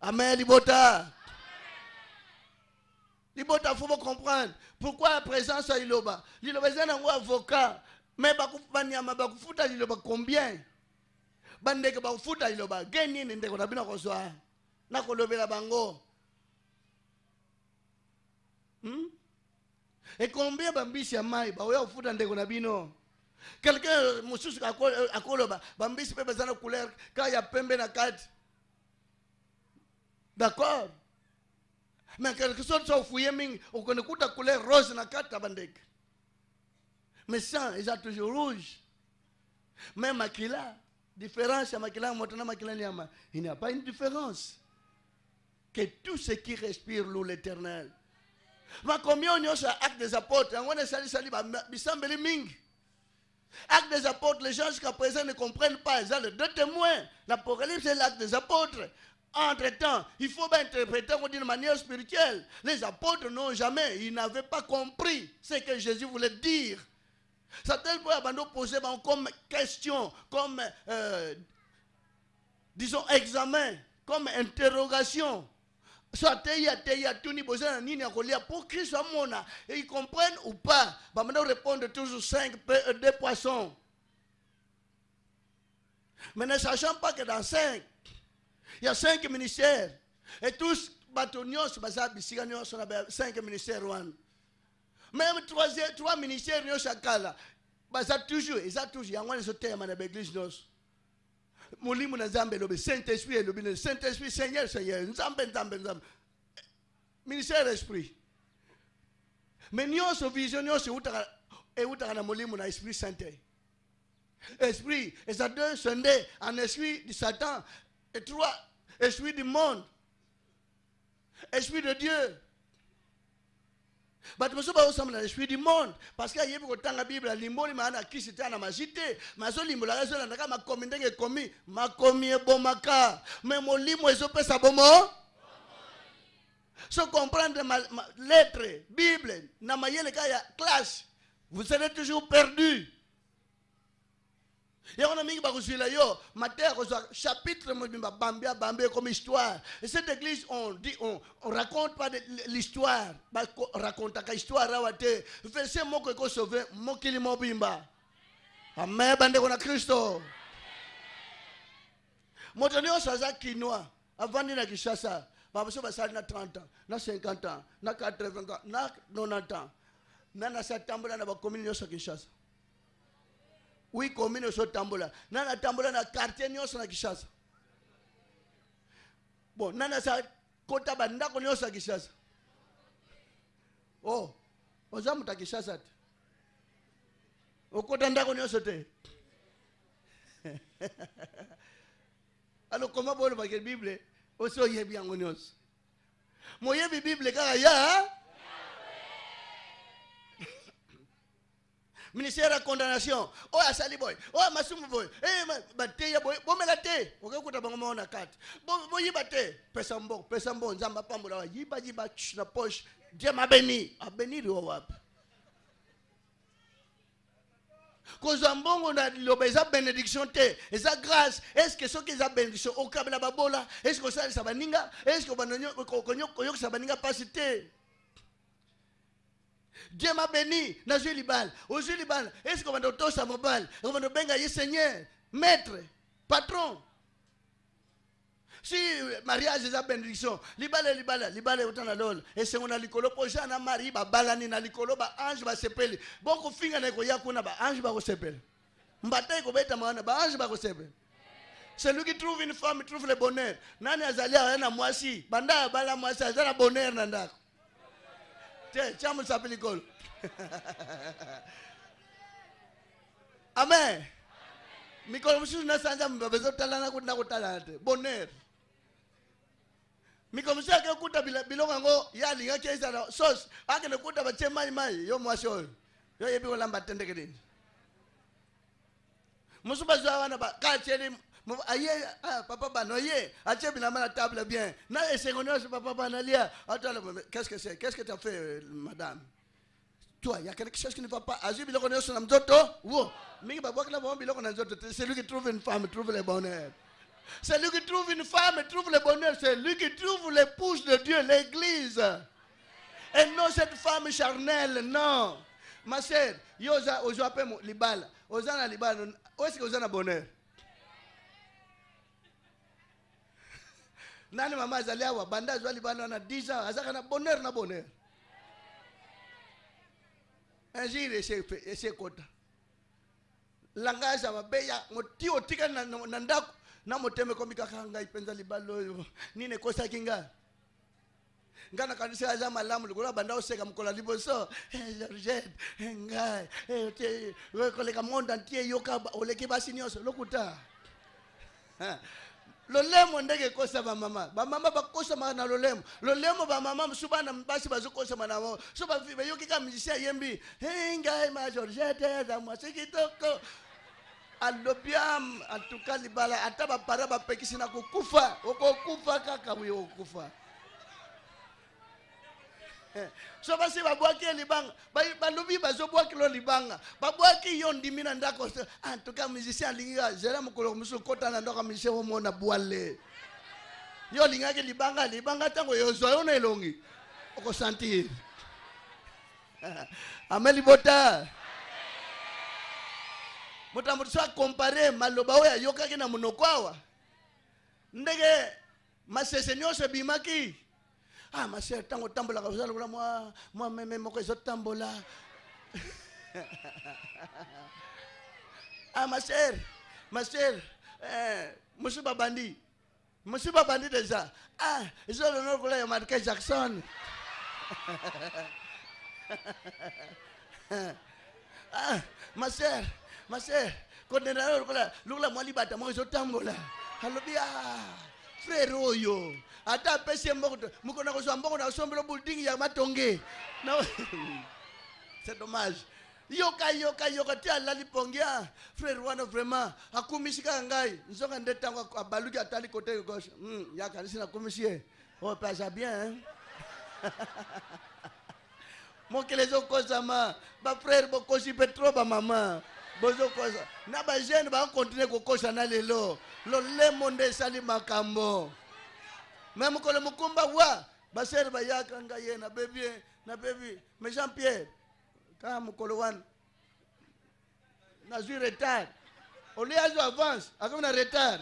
amen libota libota faut comprendre pourquoi la présence ya liloba liloba eza nango avocat mais banyama bakofuta liloba combien bandeke bakofuta liloba ge nini ndeko na bino kozwa nakolobela bango hmm? ekombera bambisi ya mayi bauya kufuta ndeko na bino quelqu'un mosusu akoloba eh, bambisi mpe baza na couleur ka ya pembe na kati d'accord mais quelque sorte so ofuye Ming, okende kuta couleur rose na kati ya mes mais il eza toujours rouge mais makila différence ya makila moto na makila nyama il n'y a pas une différence que tout ce qui respire loue l'éternel makomi oyo que ya acte des apôtres hein? sali, bisambeli acte des apôtres les gens jusqu'à présent ne comprennent pas ont les deux témoins l'apocalypse et l'acte des apôtres entre-temps il faut interpréter d'une manière spirituelle les apôtres n'ont jamais ils n'avaient pas compris ce que jésus voulait dire certains peuvent posé poser ben, comme question comme euh, disons examen comme interrogation so pour et ils comprennent ou pas bah, maintenant, répondre toujours 5 euh, deux poissons mais ne sachant pas que dans 5 il y a cinq ministères et tous les nyonso baza ministères même 3 ministères ont ya bah, toujours ont toujours ils molimo na nzambe elobi saint-esprit elobi na saint-esprit seigneur seigneur nzambe nzambe nzambe ministère esprit me nyonso vision nyonso eutaka eutaka na molimo na esprit saint Esprit esprit ezali deux sonde en esprit du satan et trois esprit du monde esprit de dieu je suis du monde parce que ayebi kotanga bible alimboli maa na kriste te ana maji te me azolimbolaka makomi ndenge ekomi makomi ebomaka me molimo ezopesa bomo so comprendre ma, bible na ya classe vous serez toujours perdu ye wana mingi bakozwila yo matere kozwa chapitre bambia, bambe comme histoire et cette église on dit on, on raconte pas l'histoire bah, Raconte ta histoire hein, awa te verse moko ekosauve mokili mobimba amen bandeko na kristo moto nyonso aza kinwa avandi na kinshasa babaso basali na 30 ans na 50 ans na 80 ans na 90 ans na nasatambola na bakomini nyonso ya kinshasa wi komine osotambola na natambola na quartier nyonso na kishasa bon na nasa kota bandako nyonso ya kishasa o oh, oza moto ya kishasa te okota ndako nyonso te alors koma boolobaki bible osi oyebi yango nyonso moyebi bible kaka ya ministère ya condamnation oyo asali bon, oyo masumu va bateya boye bomela te okokuta bango mao na kati boyiba te pesa mboko pesa mboko Yiba, apambola poche. Dieu m'a béni. A béni o wapi on Zambongo na liloba bénédiction bénédiction, te sa grâce est-ce ce que bénédiction, au eza de la babola estceke osalisa baninga que ça baninga mpasi te Dieu m'a béni na qu'on va ozwi libala esika obanda kotosa mobali obanda benga, ye seigneur maître patron si euh, mariage eza bénédiction libala libale libala euta na lola esengo na likolo po jean na marie babalani na likolo sepele. Boko finga na ekoya kuna baange bakosepela mbata ekobetama wana baange C'est celui qui trouve une femme trouve le bonheur nani azalia, yana na mwasi banda bala mwasi aza bonheur na Tiens, tiens, mon s'appelle l'école. Amen. mikolo misusu nasanza mubaba zotalana kuti nakutalana te bonere mikolo misusu akekuta biloko yango yalinga cheisana sos akenekuta ah, bache mayimayi yo mwasi oyo yo yebikolamba atendekelini musu bazwa abana bakacheli Aïe, ah, papa banoye a bilamba la table bien na esengo nyonso papa banalia qu'est-ce que c'est qu'est-ce que tu as fait euh, madame toi il y a quelque chose qui ne va pas il biloko a na nzoto wo mingi babwakela bango biloko na zoto. C'est lui qui trouve une femme trouve le bonheur C'est lui qui trouve une femme trouve le bonheur c'est lui qui trouve l'épouse de Dieu l'église et non cette femme charnelle non ma sœur yo oza ozwa mpe libala oza na où est ce que oza un bonheur nani mama azali awa banda azwa libala wana 10 ans azaka na bonheur na bonheur un jour esekota langa aza mabe ya moti otikali na ndako na motema ekomi kaka ngai mpenza libala oyo nini ekosaki ngai ngai nakanisi aza malamu likolo banda oseka mokolo liboso eh, georgette eh, ngai eh, koleka monde antie yoka oleki basi nyonso lokuta lolemo ndenge ekosa bamama bamama bakosamaka na lolemo lolemo bamama mosu bana basi bazokosama na bango so bayoki kaka musicien ayembi ngai ma georgete aza mwasi kitoko alobi antuka libala ata bapara bapekisi na kokufa okokufa kaka oyo okokufa Eh, so basi babwaki ye libanga balobi bazobwakilo libanga babwaki yo ndimi na ndako antuka musicien alingi azela mokolo mosusu kota na ndako ya musicien omona bwale yo olingaki libanga libanga ntango yozwa yo na elongi okosentir ame libota moto ya moto so akompare maloba oyo ayokaki na monoko awa ndenge masese nyonso ebimaki ah ma sœur ntango otambolaka oza lokola mwa mwa meme moko ezotambola ah ma sœur ma sœur eh, mosu babandi mosu babandi déjà ah ezolona lokola ya marke jackson ah ma sœur ma sœur kondendana lokola lokola mwa libata moko ezotambola alobi ah frere oyo ata apesi ye moko nakozwa mbongo nakosombela building ya matonge c'est dommage yoka yoka yoka ti alali pongia ah, frère wana vraiment akumisi kaka ngai nzonga nde ntango abaluki atali kote gauche mm, yakanisi nakumisi ye o oh, mpe aza bien mokili ezokozama bafrère bokosi mpe tro bamama bozokosa na bajeune bakokontinue kokosa na lelo lolemo nde esali makambo quand le mukumba wa basere bayakanga na na Mais jean pierre kaa on. n'a retard oli azwi avance akami na retard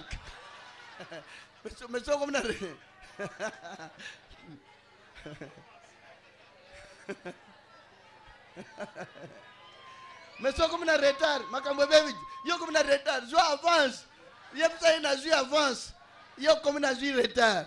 a retard. mais comme un retard makambo avance. yo na retard je avance na avance yo retard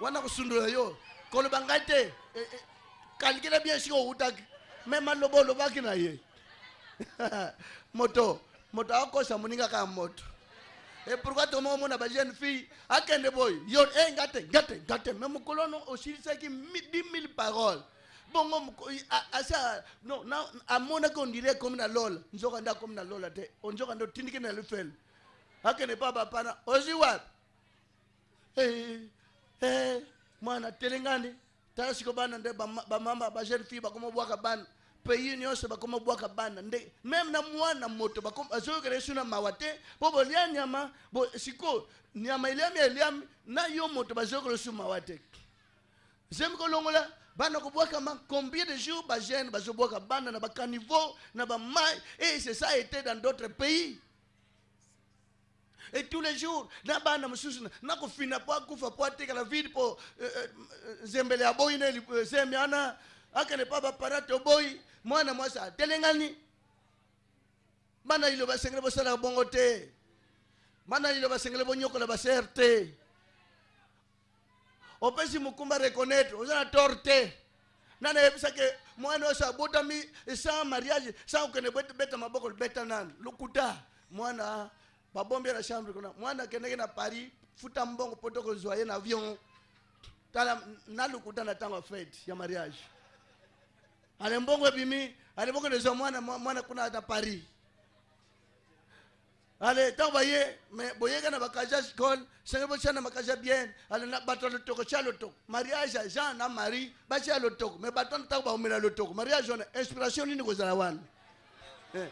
wana kusundola yo koloba ngai te eh, eh, kalikile bie esika outaki me maloba olobaki na ye moto moto akokosa moninga kaka moto e pourkui toma omona bajeune fille akende boye yo e ngate ngate ngate me mokolo ono osilisaki dix mille parole bongo asa no amonaki ondire ekomi na lola nzoka nde akomi na lola te onzoka nde otindiki na lifele akende pa bapana ozi wapi hey, mwana telenga nde tala siko bana nde bamama bajeune fille bakoma obwaka bana pays nyonso bakoma obwaka bana nde meme na mwana moto azoyokela yesu na mawa te mpo bolia nyama sikoyo nyama eliami eliami na yo moto bazoyokela yesu mawa te zemi kolongola bana kobwakama combien de jour bajeune bazobwaka bana na bacaniveau na bamai e c'est ça été dans d'autres pays e tous les jours na bana mosusu nakofina po akufa po atekala vide po nzembele aboyi na zemi ana akende po bapara toboyi mwana mwasi atelengani bana lilo basengele bosalaka bongo te bana lilo basengele bonyokola baser te opesi mokumba reconnaître oza na tor te nani ayebisaki mwana oyo abotami sans mariage sans okende beta maboko libeta nani lokuta mwana babombela chambre kuna mwana akendeke na paris futa mbongo po tokozwa ye na avion tala nalukuta na ntango ya fete ya mariage ale mbongo ebimi ale bongo ndezwa mwana mwana kuna na paris ale ntango baye me boyeka na bakaja skole senge bosia na bakaja bien ale bato ya lotoko sia lotoko mariage ya jean na marie basia lotoko me bato wana ntango baomela lotoko mariage wana inspiration nini kozala wana eh.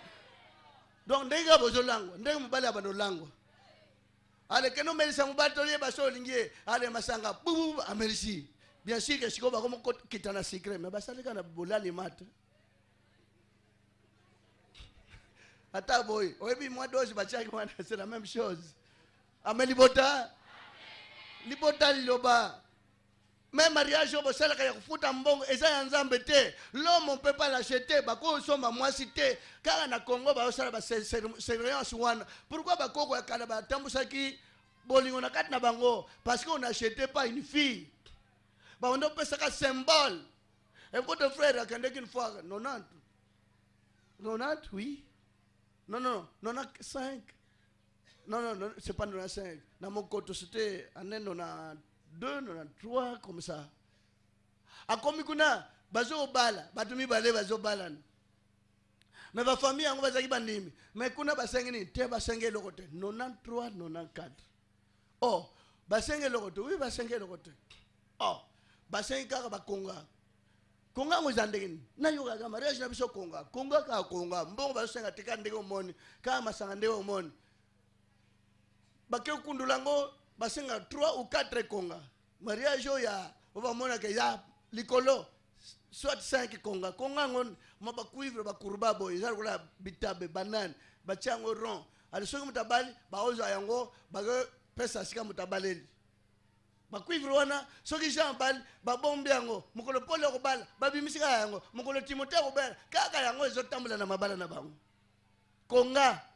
donc ndenge kaka bozolangwa ndenge mobali ya bandolangwa ale kende omelisa mobali tolie baso olingi ye ale masanga bubu amelisi bien sûr ke sikoyo bakoma kokita na secret mais basali kaka na bolali mate ata boye oyebi mwa dose batiaki wana c'est la même chose ameli bota libota liloba Même mariage on ne peut pas l'acheter. eza ya nzambe te lome ompe pa lachete bakoki kosomba mwasi te kaka na congo baosala bah, bah, basurveillance parce qu'on n'achetait pas une fille bah, On peut baondo un symbole votre frère il dit une fois 90 90 oui non non 95 non non, ce n'est pas 95 Dans mon côté, c'était 90 deux trois comme ça akomi kuna bazobala bato mibale bazobalana me bafamile yango bazalaki bandimi me kuna basengi nini te basengi eloko te 93 94 o basengi eloko te wi basengi eloko te o oh, basengi kaka bakonga konga ngo eza ndenge nini nayokaka mariage na biso konga konga kaka konga mbongo bazosenga te kaka ndenge omoni kaka masanga ndenge omoni bakekundulango basengaka trois ou quatre konga mariage oyo ya obamonaka eza likolo soit cinq konga konga yango mwa bacuivre bakurba boye eza lokola bitabe banane batia yango rond ali soki moto abali baozwa yango bakopesa sika moto abaleli bacuivre wana soki jean abali babombi yango mokolo poli akobala babimisi kaka yango mokolo timote akobala kaka yango ezotambola na mabala na bango konga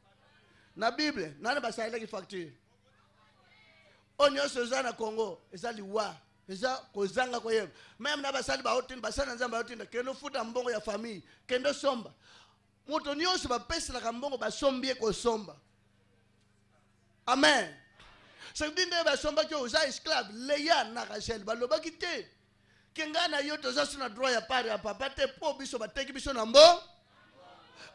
na bible nani basalelaki facture oyo nyonso eza na congo eza liwa eza kozanga koyeba meme na basali baotinda basali na nzambe baotinda kende ofuta mbongo ya famille kende osomba moto nyonso bapeselaka mbongo basombi ye kosomba amen sekudi nde basombaki oyo oza esclave leya na rachel balobaki te ke ngai na yo toza so na droit ya part ya papa te mpo biso bateki biso na mbongo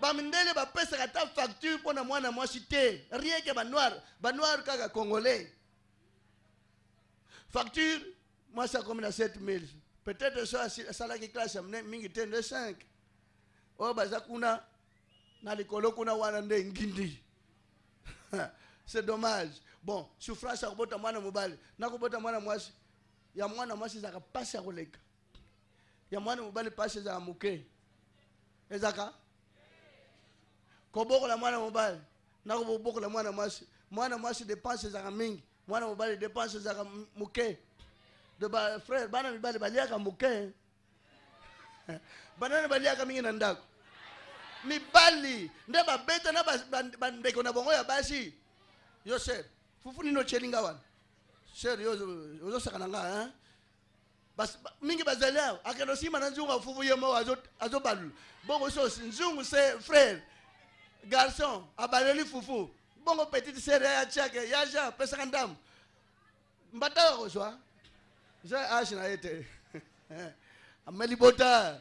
bamindele bapesaka ata facture mpo na mwana mwasi te rien ke banoire banoire kaka congolais facture mwasi akomi na 7 000 peut-être so asalaki classe mingi te nde 5 oyo baza kuna na likolo kuna wana nde ngindi c'est dommage bon souffrance akobota mwana mobali nakobota mwana mwasi ya mwana mwasi ezalaka mpasi ya koleka ya mwana mobali mpasi ezalaka moke ezalaka kobokola mwana mobali ndako bobokola mwana mwasi mwana mwasi depanse ezaka mingi mwana mobali depanse ezaka moke de bafrere bana mibali baliaka moke banani baliaka mingi na ndako mibali nde babeta na bandeko na bango ya basi yo ser fufu nini otyeli nga wana ser yo ozosaka na nga mingi bazali awo akende osima na nzungu afufu ye moko azobalula bongo so nzungu se frere garçon abaleli fufu bongo petite sere ya tiake ya jean apesaka ndambo mbataka kozwa za ashe na ye te ameli bota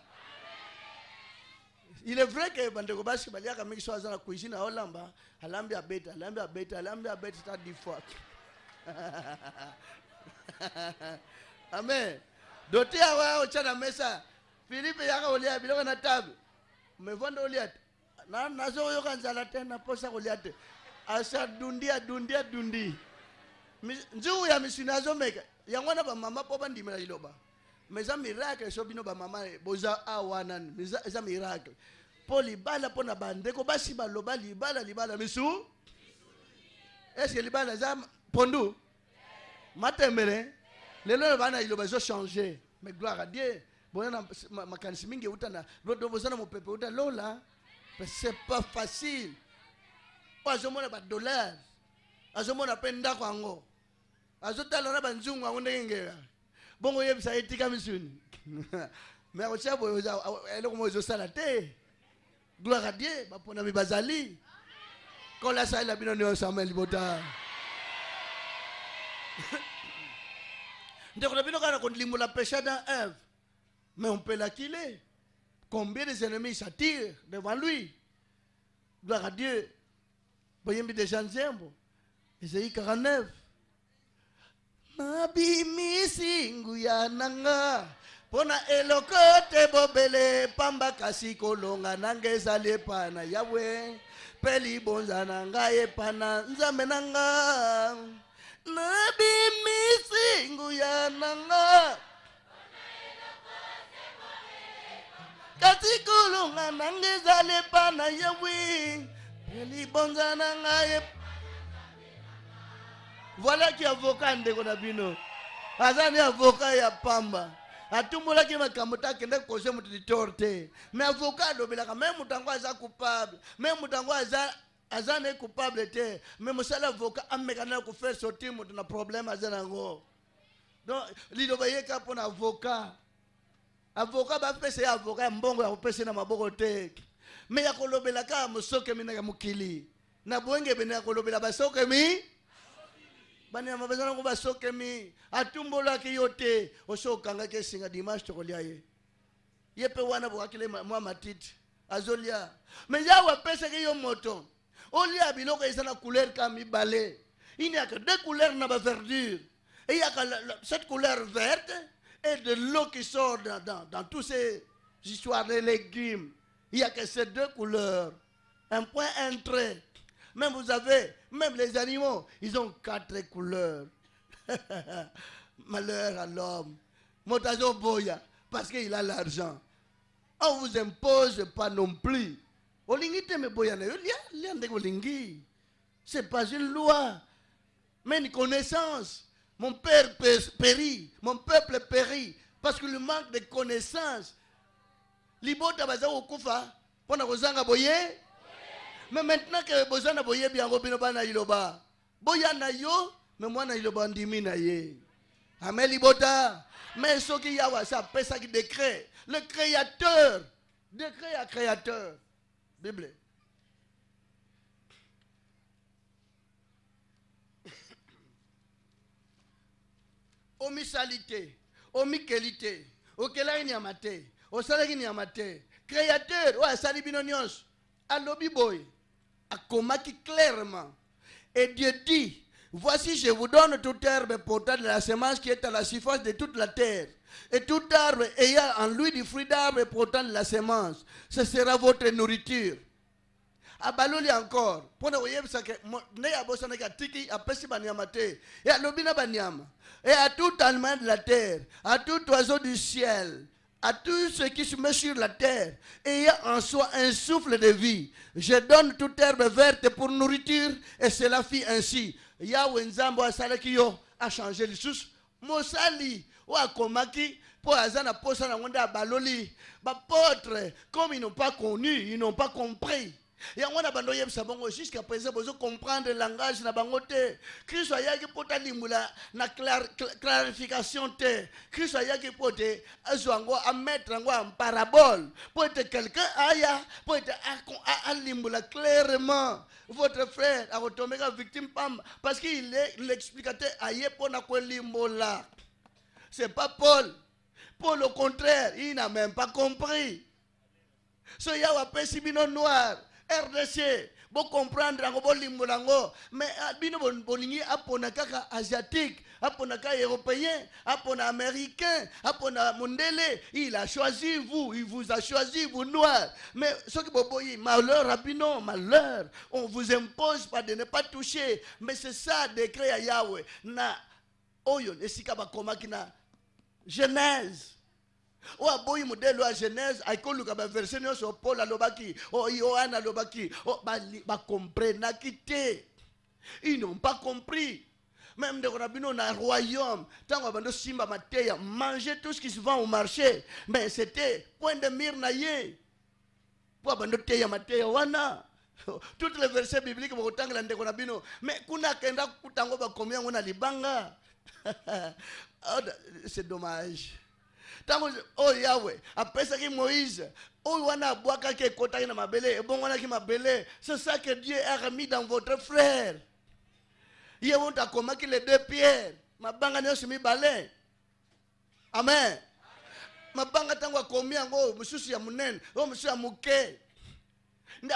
il est vrai que bandeko basi baliaka mingi so aza na cuisine aolamba alambi abeta alambi abeta alambi abeta ta dix fois amen dote awa otya na mesa philipe yaka olia biloko na table mevondo olia te nazoyoka nzala te na mposa kolia te asadundi adundi adundi nzungu ya misuni azomeka yango wana bamama mpo bandimela liloba ma eza miracle so bino bamama boza awa nani eza miracle mpo libala mpo na bandeko basi baloba libala libala misu eske libala eza pondu matembele lelo na bana liloba ezochange mais gloire a dieu bona na makanisi mingi euta na boza na mopepe euta lola Mais ce n'est pas facile. azomona badolare azomona mpe ndako yango azotala na banzungu yango ndenge ngela bongo oyebisa ye tika misuni me akotia boye eloko moko ezosala te gloire a dieu baponami bazali kola asalela bino nio samuel libota ndeko na bino kaka na kolimbula pesha na eve me ompelaki le Combien des ennemis s'attirent devant lui Gloire à Dieu. Boyembi de Janzembo. Ésaïe 49. nabimisi nguya na nga mpo na eloko te bobele pamba kasi kolonga na nga ezali epa na yawe mpe libonza na ngai epa na nzambe na nga nabimisi nguya na nga kasi kolonga nanga ezala epa na yawe elibonza na ngai voilaki avoka ndeko na bino aza ni avoka ya pamba atumbolaki makambo te akende kose moto litore te me avoka alobelaka me moto yango aza coupable me moto yango aza aza ne coupable te me mosala avoka amekana kofaire sortir moto na problème aza nango donc liloba eyeka mpo na avoka avoka bapesa ye avoka ya mbongo ya kopesa ye na maboko te me ya kolobela kaka mosokemi na ya mokili na boyengebene ya kolobela basokemi banyama baza nango basokemi atumbolaki yo te oso okangaki esinga dimanche tokolia ye ye mpe wana bokakile mwa matiti azolia me yawe apesaki yo moto olia biloko eza na couleur ka mibale ini yaka deux couleur na baverdure eyaka cette couleur verte et de l'eau qui sort dans, dans, toutes ces histoires de légumes. Il n'y a que ces deux couleurs. Un point, un trait. Même vous avez, même les animaux, ils ont quatre couleurs. Malheur à l'homme. Motazo Boya, parce qu'il a l'argent. On vous impose pas non plus. C'est pas une loi, mais une connaissance. Mon père périt, mon peuple périt parce que le manque de connaissances. Libota baza okufa pona kozanga boye. Mais maintenant que bozana boye biango bino bana iloba. Boya na yo, mais moi na iloba ndimi na ye. Amen libota. Mais ce qui est ça ce qui décret, le créateur, décret à créateur. Bible. Omisalité, omikelite au nyama au osalaki créateur oyo asali alobi akomaki clairement et dieu dit Voici, je vous donne toute herbe portant de la semence qui est à la surface de toute la terre. Et tout arbre ayant en lui du fruit d'arbre portant de la semence, ce sera votre nourriture abaloli encore mpo na koyebisa ke ndenge abosanaki atiki apesi banyama te e alobi na banyama e a tout animal de la terre à tout oiseau du ciel à tout ce qui se met sur la terre, ayant en soi un souffle de vie. Je donne toute herbe verte pour nourriture, et cela fit ainsi. Yahweh Nzambo ki yo les choses. mosali ou akomaki pour Azana na posa nango nde abaloli bapotre comme ils n'ont pas connu ils n'ont pas compris yango na bando oyebisa bango jusqu'à présent bozo comprendre langage na bango te kristo ayaki mpo talimbula na clarification te kristo ayaki mpo ete azwa yango amettre yango en parabole pour être quelqu'un aya mpo ete alimbula clairement votre frère a akotombeka victime pamba parce qu'il est l'explicateur aye mpona Ce c'est pas paul paul au contraire il n'a même pas compris so pas apesi bino noire RDC vous comprendre, de yango mais ah, bino bolingi apona kaka asiatique apona kaka européen un américain apona mondele il a choisi vous il vous a choisi vous noirs mais soki boboyi malheur rabino, malheur on vous impose pas de ne pas toucher mais c'est ça décret ya Yahweh. na oyon, esika bakomaki genèse oyo oh, aboyi modele ou ya genèse akoluka baverse nyonso paul à alobaki oyo oh, yohane alobaki oh, n'a te ils n'ont pas compris même ndeko na bino na royaume ntango abando simba mateya manger tout ce qui se vend au marché mais c'était point de mire na ye po abando teya mateya wana toutes les versets bibliques bokotangela ndeko na bino mais kuna akenda kutango bakomi yango na libanga c'est dommage oh Yahweh après ça apesaki moïse oyo oh, wana abwakaki ekotaki na mabele ma mabele c'est ça que dieu a remis dans votre frère ye moto akomaki les deux pierres ma pierre mabanga nyonso balé. amen mabanga ntango akomi yango oyo monsieur ya monene oyo mosusu ya moke nde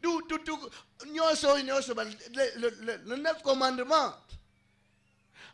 tout tout tout nyoso nyonso le le le neuf commandements.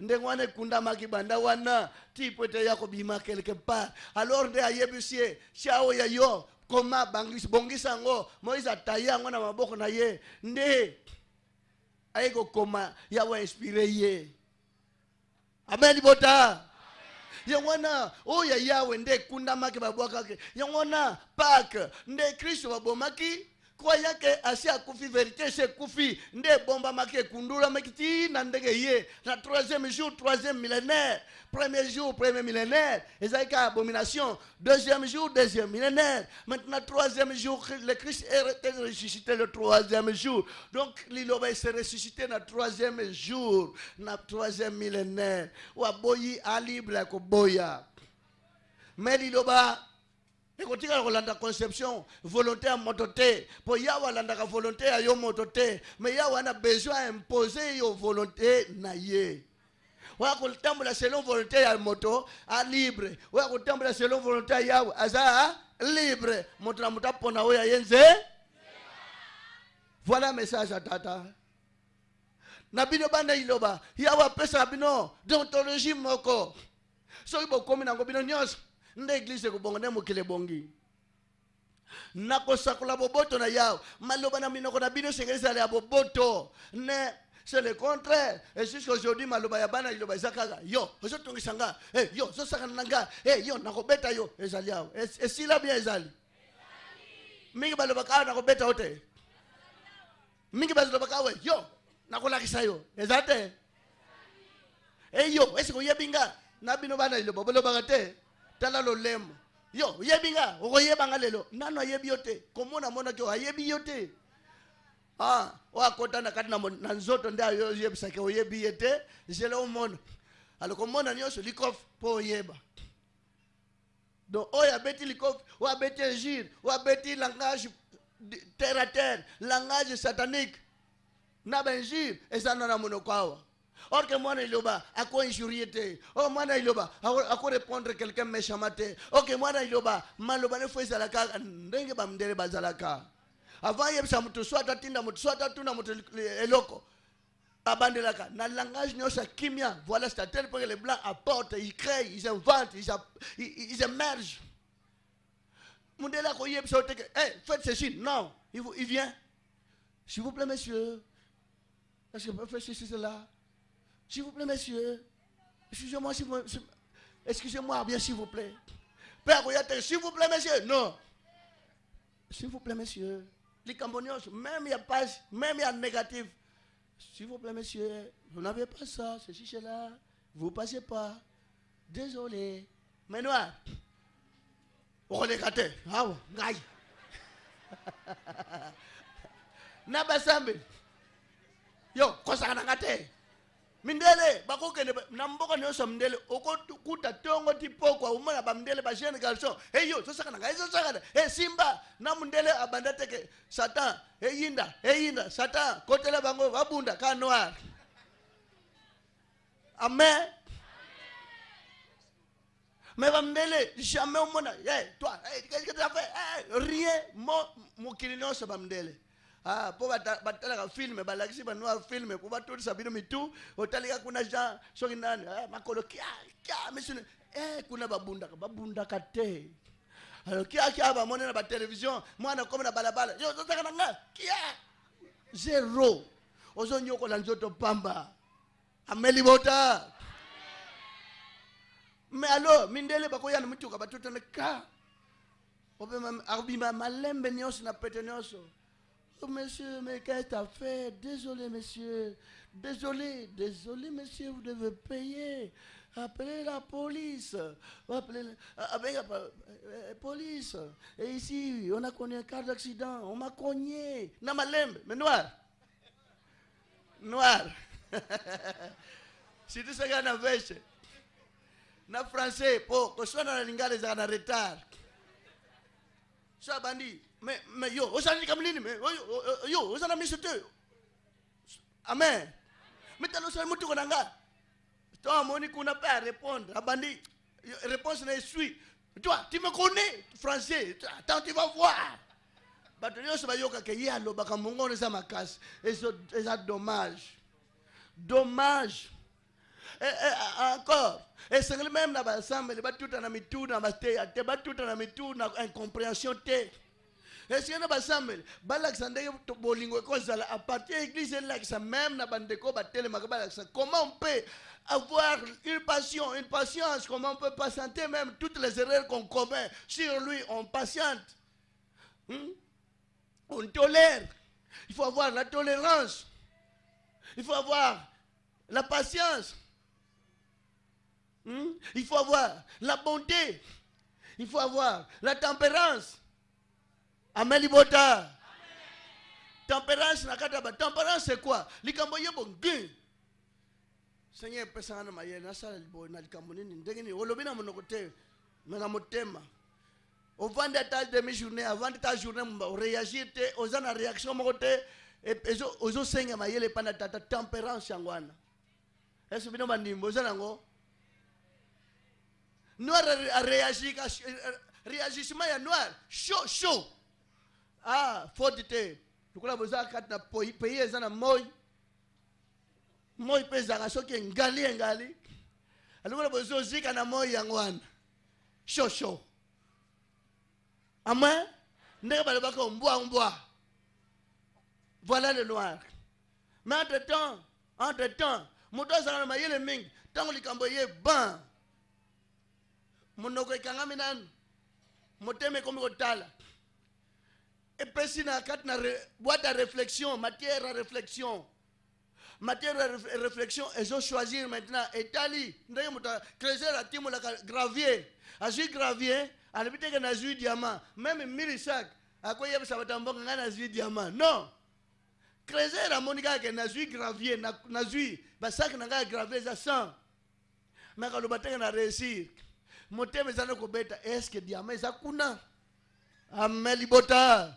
nde wana ekundamaki banda wana ti peut être ya kobima quelque part alors nde ayebisi ye siao ya yo koma bongisa yango moïse ataye yango na maboko na ye nde aye kokoma yawe inspire ye amen libota yango wana oyo ya yawe nde ekundamaki babwakaki yango wana pake nde kristo babomaki croyant que c'est la vérité c'est kufi nde ebombamaki ekundulamaki tina n'dege. ye na troisième jour troisième millénaire premier jour premier millénaire une abomination deuxième jour deuxième millénaire maintenant troisième jour le christ est ressuscité le troisième jour donc liloba est ressuscité le troisième jour Le troisième millénaire à alibre à koboya Mais liloba a kulanda conception volonté ya pour pour mpo yawe alandaka volonté ya yo mais te me yawe besoin aimpose yo volonté na ye le la selon volonté ya moto à alibre oya kotambola selon volonté ya yawe aza libre mota na moto apona yenze yenze voilà message à tata na bana iloba yawa pesa bino dontologie moko soki bokomi nango bino nyonso nde eglize ekobonga nde mokili ebongi nakosakola boboto na yawe maloba na minoko na bino esengeli ezala ya boboto ne c'est le contraire et jusqu'à aujourd'hui maloba ya bana liloba eza kaka yo ozotongisa nga e yo ozosakana na nga e yo nakobeta yo ezali awa esila bien ezali mingi balobaka awa nakobeta yo te mingi balobaka awa yo nakolakisa yo eza te e yo eseke oyebi nga na bino bana liloba bolobaka te tala lolemo yo yebi nga nga lelo nano ayebi yo te komona ke ayebi yo te ah, oakotana kati na, na nzoto nde ayoyebisaki oyebi ye te zela omona alokomona nyonso likofi mpo oyeba donc oyo abeti likofi o abeti injure o abeti langage terre terre langage satanique na bainjure eza na na monoko awa Or que moi iloba, à quoi injurier Oh moi iloba, à quoi répondre quelqu'un méchamment Oh que moi iloba, maloba ne faut zalaka, ndenge bamdere bazalaka. Avant yebsa mutu soit tatinda mutu soit tatuna mutu eloko. Abandelaka. Dans le langage nyosa kimia, voilà c'est à tel point que les blancs apportent, ils créent, ils inventent, ils, ils, ils émergent. Mundela ko yebsa oteke, hey, eh, faites ceci. Non, il, il vient. S'il vous plaît, monsieur, est-ce que vous pouvez faire ceci, cela? S'il vous plaît, messieurs. Excusez-moi, s'il vous plaît. Excusez-moi, bien, s'il vous plaît. Père, regardez, s'il vous plaît, messieurs. Non. S'il vous plaît, messieurs. Les Cambonios, même il y a pas, même il y a négatif. S'il vous plaît, messieurs, vous n'avez pas ça, ceci, cela. Vous ne passez pas. Désolé. Mais noir. on est gâtés. Ah ouais, aïe. Yo, quoi ça, on a gâté? mindele bakokende na mboka nyonso ya mindele okokuta tongo ti pokwa omona bamindele bajeune garçon eyo eh, sosakana ngai sosakana esimba eh, na mundele abanda teke satan eyinda eh, eyinda satan kotela bango babunda ka noir amen mais bamindele jamais omona hey, toi hey, rien mokili nyonso bamindele mpo ah, batalaka filme balakisi banoa filme po batondisa bino mitu otalika kuna jean soki nani ah, makolo kia kia misini eh, kuna babundaka babundaka te alo kia kia bamoni na batelevizio mwana komi na balabala yo ozotaka na nga kia zero ozonyokola nzoto pamba ameli bota me alo mindele bakoya na mituka batotana ka obima malembe nyonso na pete nyonso Oh, monsieur, mais qu'est-ce que tu as fait Désolé, monsieur. Désolé, désolé, monsieur, vous devez payer. Appelez la police. Appelez la, ah, ah, ah, eh, eh, police. Et ici, on a connu un cas d'accident. On m'a cogné. lemme, mais noir. Noir. Si tu sais qu'il y a un français, pour que soit dans la lingale, il y a un retard sio bandi mais me yo usandika mlini me oh, yo oh, oh, usana misitu amen mitalo sio mtu mutu ngani toa moni kuna pa répondre abandi réponse na suis toi tu me connais français attends tu vas voir bato nyonso ke yalo alobaka mongongo eza makasi eza dommage dommage eh, eh, encore Et c'est esengeli même na tout un na mituna te ya te batuta na mituna incompréhension te esengeli na basambeli balakisa ndenge bolingo ekozala à partir église elakisa meme na bandeko batelemaka balakisa comment on peut avoir une passion une patience comment on peut patienter même toutes les erreurs qu'on commet sur lui on patiente hmm? on tolère il faut avoir la tolérance il faut avoir la patience Hmm? Il faut avoir la bonté. Il faut avoir la tempérance. Amen, Libota. Tempérance, la Tempérance, c'est quoi? Likambo Seigneur, na maye na sala libo na likambo monokote na motema. Au de demi-journée, avant de ta journée, on réagit, aux en réaction, mon et aux maïe, tempérance, Est-ce que vous Noir a réagi, euh, euh, réagissement ya noir. Chaud, chaud. Ah, faute te. Tukula boza les gens. paye zana moi, les gens, zara soki ngali ngali. Alukula bozo zika na young one, Chaud, chaud. Amen. On boit, mbwa mbwa. Voilà le noir. Mais entre-temps, entre-temps, moto le li un ban monoko ekangami nanu motema ekomi kotala epesi na kati na boîte à réflexion matière à réflexion matière à réflexion choisir maintenant etali creuser la timo la gravier azwi gravier alobi na nazwi diamant meme milisak akoyebisa bato ya mbongo ngai nazwi diamant non trésor amoni kaka nazwi gravier nazwi basaki na ngai ya gravier za 100 mais kaloba teke na réussir motema eza nakobeta eske diama eza kuna ame libota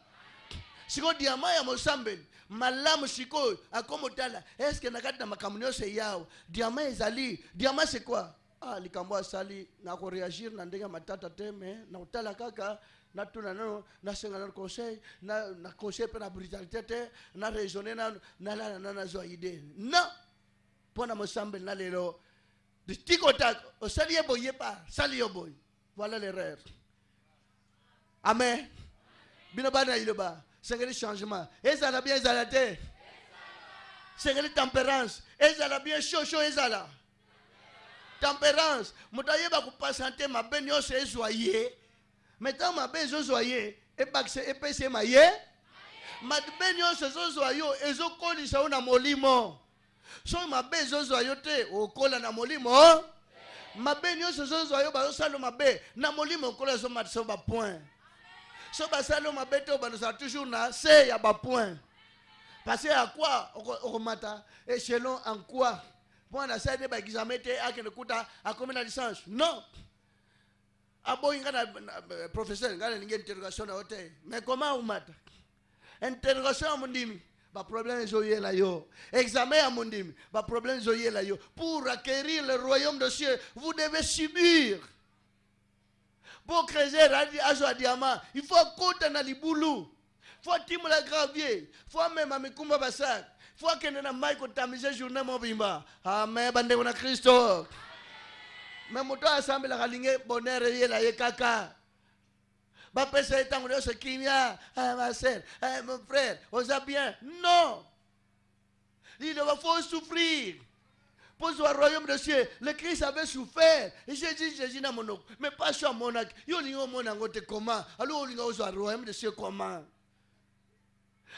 sikoyo diama ya mosambeli malamu sikoyo akomotala eske na kati na makambo nyonso eyawa diama ezali diama se kua ah, likambo asali nakoreagir na ndenge ya matata te me nakotala kaka natuna nano nasenga nano conseil na, na conseil mpe na brutalité te na raisonne nano nalala na nazwa ide non mpo na mosambeli na lelo Du tic au tac. Au salier boyé pas. Salier boy. Voilà l'erreur. Amen. Binabana iloba. C'est le changement. Et ça l'a bien, ça l'a été. C'est la tempérance. Et ça l'a bien chaud, chaud, et ça l'a. Tempérance. Moutaye va vous passer Ma ben yo joyeux. Maintenant, ma ben yo soyez. Et baxe que pèse maillé. Ma ben yo joyeux soyez. Et zo kolisa ou na molimo. soki mabe ezozwa yo te okola na molimo mabe nyonso ezozwa yo bazosala mabe na molimo okola ezomatisa bapoint soki basali yo mabe te obandosala toujours na se ya bapoint parce ya kwa okomata echelon en quoi mpo anasali te baexame te akende kuta akomi na licence non aboyi nga na professeur nga nalingi interrogation na yo te mais comment omata interrogation ya mondimi ba problème zoyela yo. Examen à mon ba problème zoyela yo. Pour acquérir le royaume de Dieu, vous devez subir. Pour créer radi joie diamant, il faut dans les na Il Faut la gravier, il faut même amikumba basak. Faut kende na mai de journée mobimba. Amen bande na Christo. Mais moto assemble la lingue bonheur yela ye kaka bapesa ah ma kimia ah mon frère oza bien non il faut souffrir pour le royaume de ciel le christ avait souffert et jésus jésus na monoko mais paso amonaki Il olingi a yango te comment alors olinga au royaume de ciel commun. »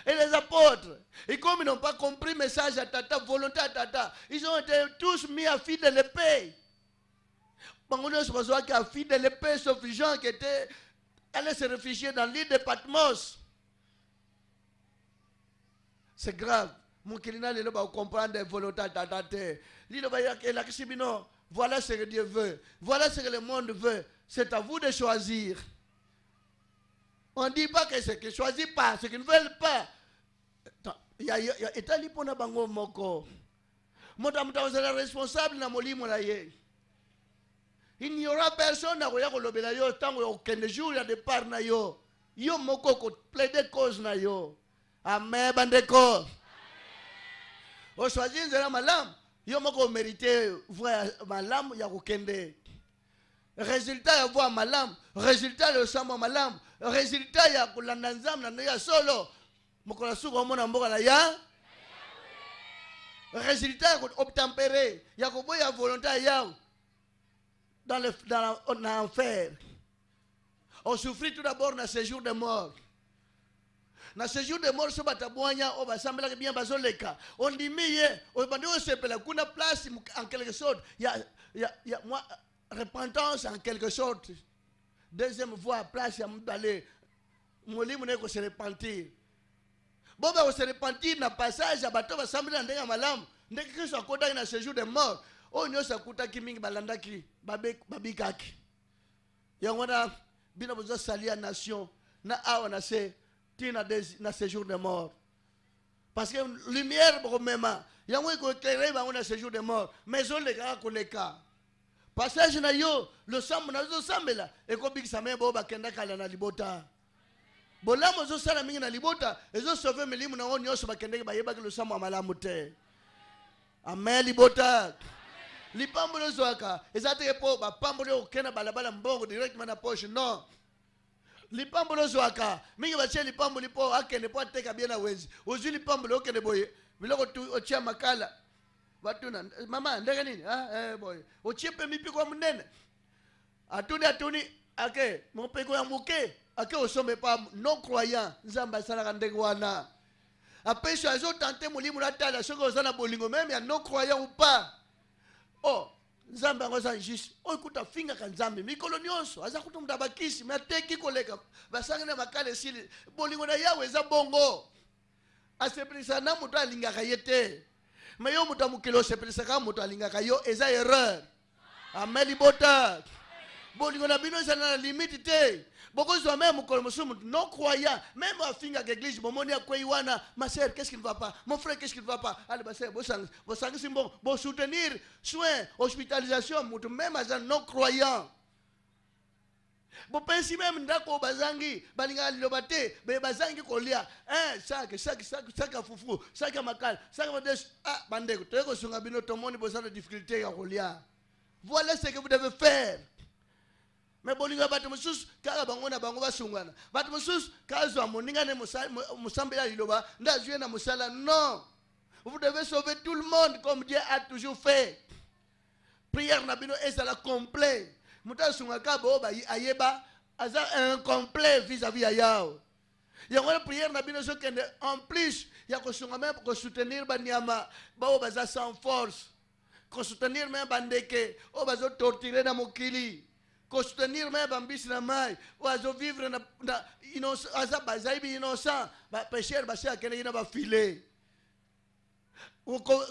Et les apôtres, et comme ils n'ont pas compris le message à Tata, volonté à Tata, ils ont été tous mis à fil de l'épée. Bangono se qui à fil de l'épée, sauf les gens qui étaient est se réfugier dans l'île de Patmos. C'est grave. Mon Mukilina lelo ba comprendre volonté tatate. Lilo ba la kisibino. Voilà ce que Dieu veut. Voilà ce que le monde veut. C'est à vous de choisir. On ne dit pas que qu'ils ne choisissent pas, ce qui ne veulent pas. a etali mpona bango moko je suis responsable de la vie il n'y aura personne akoya yo n'y a jour de départ na yo yo moko cause na yo amen bandeko il la malamu yo moko il voi malamu ya kende. résultat ya ma malam, résultat ya malam malam, résultat ya kolanda na voir ya solo la mona mboka na ya résultat Il ya boya volonté ya dans l'enfer. On souffrit tout d'abord dans le séjour de mort. dans le séjour de mort on va sembler dit basambelaka eh, bien va ondimi on va bandi a une place en quelque sorte il y a, une repentance en quelque sorte deuxième voie place il y a mutu ale molimo naye se repentir va se repentir le passage ya bato basambeli na Dès que malamu ndenge condamné dans le séjour de mort oyo nyonso akutaki mingi balandaki babikaki yango wana bino bozosali ya nation na awa na se ntina na séjour de mort parce que lumière bokomema yango ekoéclaire bango na séjour de mort mais ezolekaka koleka passage na yo losambo nazozosambela ekobikisa me boyo bakenda kala na libota bolamu ezosala mingi na libota ezosove milimu nango nyonso bakendeki bayebaki losambo ya malamu te amen libota lipamboli ozwaka eza teke mpo bapamboli okokenda balabala mbongo directement na poche non lipamboli ozwaka mingi batie lipamboli mpo akende mpo ateka bie na wenzi ozwi lipamboli okende boye biloko otia makala batuna mama ndenge nini ah, eh, boye otie mpe mipiko ya monene atuni atuni ake mopeko ya moke ake osombe pa non croyant nzambe asalaka ndenge wana apesi azotante molimo natala soki oza na bolingo meme ya non croyant ou pas or oh, nzambe yango aza juste oyo oh, kuta afingaka nzambe mikolo nyonso aza kuta moto abakisi me ateki koleka basangani ya makala esili bolingo na yawe eza bongo asepelisaka na moto alingaka ye te me yo moto ya mokili osepelisaka moto alingaka yo eza erreur ame libota bolingo na bino ezala na limite te Beaucoup de même non croyants, même à fin à l'église, bon, ma soeur, qu'est-ce qui ne va pas Mon frère, qu'est-ce qui ne va pas Allez, ma soeur, vous c'est bon, Vous soutenir, soins, hospitalisation, même à un non-croyant. Vous pensez même ndako bazangi balingaka liloba te be bazangi kolia eh, saka fufu macal, makala saka madesu ah bandeko toye kosunga bino tomoni boza des difficultés ya kolia voilà ce que vous devez faire me bolinga bato mosusu kaka bangona na bango basungana bato mosusu kazwa moninga ne mosambela liloba nde azwi na musala non vous devez sauver tout le monde comme dieu a toujours fait prière na bino ezala complet muta moto asungaka boo ayeba aza incomplet vis-à-vis ayao yawe yango wana priere na bino ezokende en plus ya kosunga me soutenir banyama baoyo baza sans force soutenir me bandeke oyo bazotorture na mokili Kustenir me bambis na mai. Wazo vivre na, na innocent. Aza bazaibi innocent. Ba pesher basi akene ina ba filet.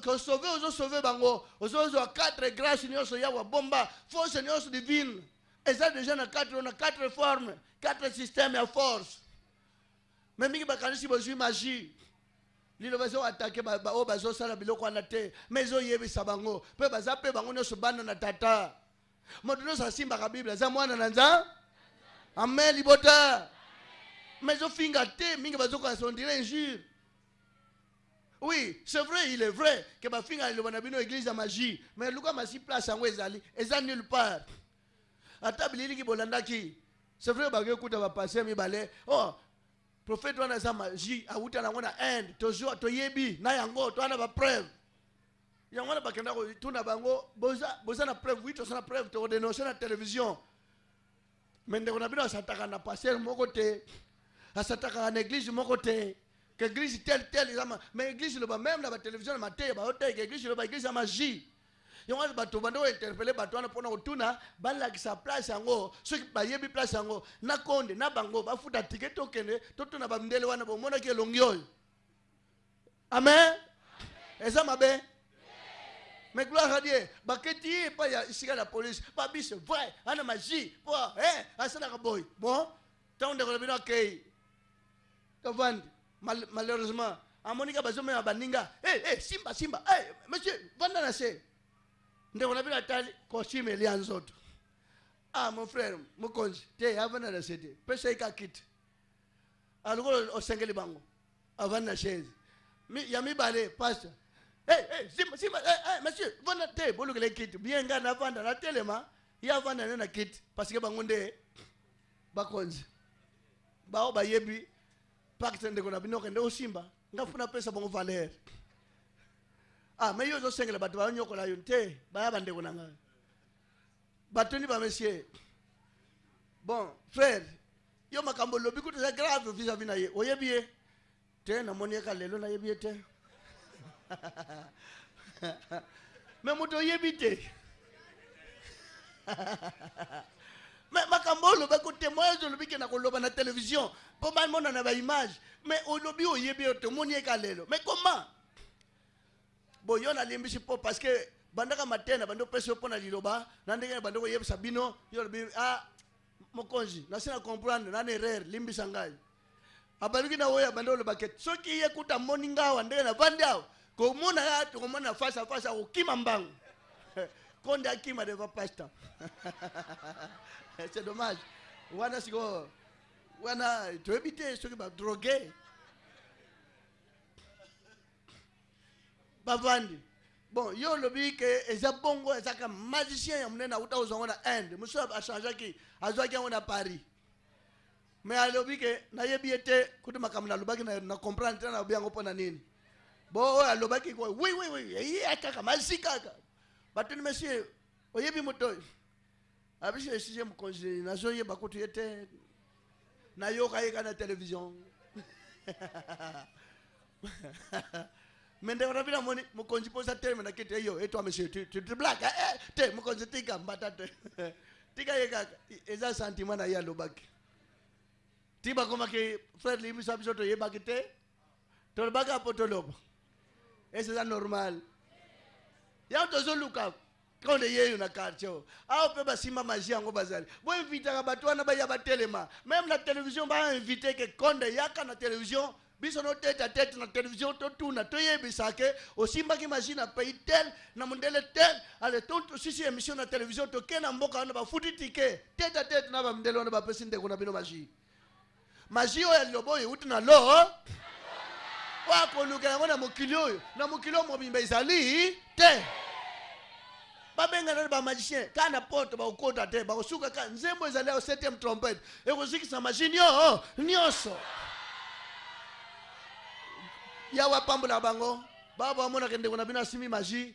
kosauve ozosauve bango ozozwa quatre grâce nyonso ya wabomba force nyonso divine eza déjà na quatre na quatre forme quatre système ya force me mingi bakanisi bozwi magie liloba ezoatake oyo bazosala biloko wana te me ezoyebisa bango mpe baza mpe bango nyonso bana na tata moto nyonso asimbaka bible aza mwana na nzambe amen libota mais ezofinga te mingi son dire injure oui c'est vrai il est vrai ke bafinga liloba na bino église ya magie mais luka masi place yango ezali eza nulle part ata bililingi bolandaki c'est vrai passer mi mibale oh prophète wana aza magie awuta end na inde toyebi na yango to wana bapreuve yango wana bakendaka kotuna bango boza na preuve wi toza na preuve tokodenonse na televizion me ndeko na bino asataka na paster moko te asataka na église moko te ke église tel tel eza me église loba meme na batelevizio na mateya baoteka église loba église ya magie yango wana bato bande kointerpele bato wana mpona kotuna balakisa place yango soki bayebi place yango na konde na bango bafuta tike tokende totuna bamindele wana bomonaki elongi oyo amen eza mabe mais gloire à Dieu baketi ye epai ya esika na polise babiso vrai ana ah, magie po asalaka boye bon ntango ndeko na bino akei tovandi malheureusement amoni kaka bazomema baninga eh, eh, simba simba eh, monsieur vanda na se ndeko na bino atali costume elia nzoto ah mon frère mokonzi te avanda na se te pesa ye kakite alokola osengeli bango avandi na chaise ya mibale pasteur Eh, eh, eh, monsieur vanda te bolukela ekiti bien ngai navanda natelema ye avanda ne na kiti parceke bango nde bakonzi bao bayebi pacte ndeko na bino okende osimba nga mpo napesa bango valeur ah me yo ozosengela bato baonyokola yo te baya bandeko na ngai batoni bamessier bon frère yo makambo olobi kuta eza grave vis-à-vis na ye oyebi ye te namoni ye ka lelo nayebi ye te me moto oyebi te me makambo olobaki otemoyage olobiki na koloba na télévision mpo bamona na baimage me olobi oyebi yo tomoni eka lelo me koma boyo nalimbisi mpo parce que bandaka matena bando opesi yo mpo na liloba na ndenge bando koyebisa bino yo olobi ah mokonzi nasi na comprendre nana erreur limbisa ngai abaluki na oyo abando olobaki soki ye kuta moni ngawa ndenge navandi awa komona ya tokomona face à face akokima mbangu konde akima devant pasteur c'est dommage wana sikoyo wana toyebi te soki badroge bavandi bon yo olobi ke eza bongo ezaka magicien ya monene awuta kozwango na inde mosu achangeaki azwaki yango na paris me alobi ke nayebi ye te kuti makambo nalobaki na comprendre te nalobi yango mpo na nini bo oyo alobaki koy wi wi wi eya kaka mazi kaka batelemisi ye oyebi moto oyo abisi esise mokonzi nazoyeba kutu ye te nayoka ye ka na televizio me ndeko na bino amoni mokonzi mpo oza telema na kiti eyo etwa monsieur tublaka eh, te mokonzi tika mbata te tika ye kaka eza sentiment na ye alobaki ti bakomaki frère libiso biso toyebaki te tolobaki apo toloba ese eza normal yango tozoluka konde yeyo na quartier oyo awa mpe basimba magi yango bazali boinvitaka bato wana baya batelema meme na televizio bainvite ke konde yaka na televizio biso noteta tete na televizio totuna toyebisa ke osimbaki magi na pays tel na mondele tel ale tosisi émission na televizio toke na mboka wana bafuti tike teta tete na bamondele wana bapesi ndeko na bino magi magi oyo ya liloba oyo euti na lo oyo akolukela yango na mokili oyo na mokili oyo mobimba ezali te babengana na bamagicien kaka na poto bakokota te bakosuka kaka nzembo ezali ya 7e trompete ekozikisa mashine yo oh, nyonso yawe apambolaka bango baba bamonaka ndeko na bino asimbi magie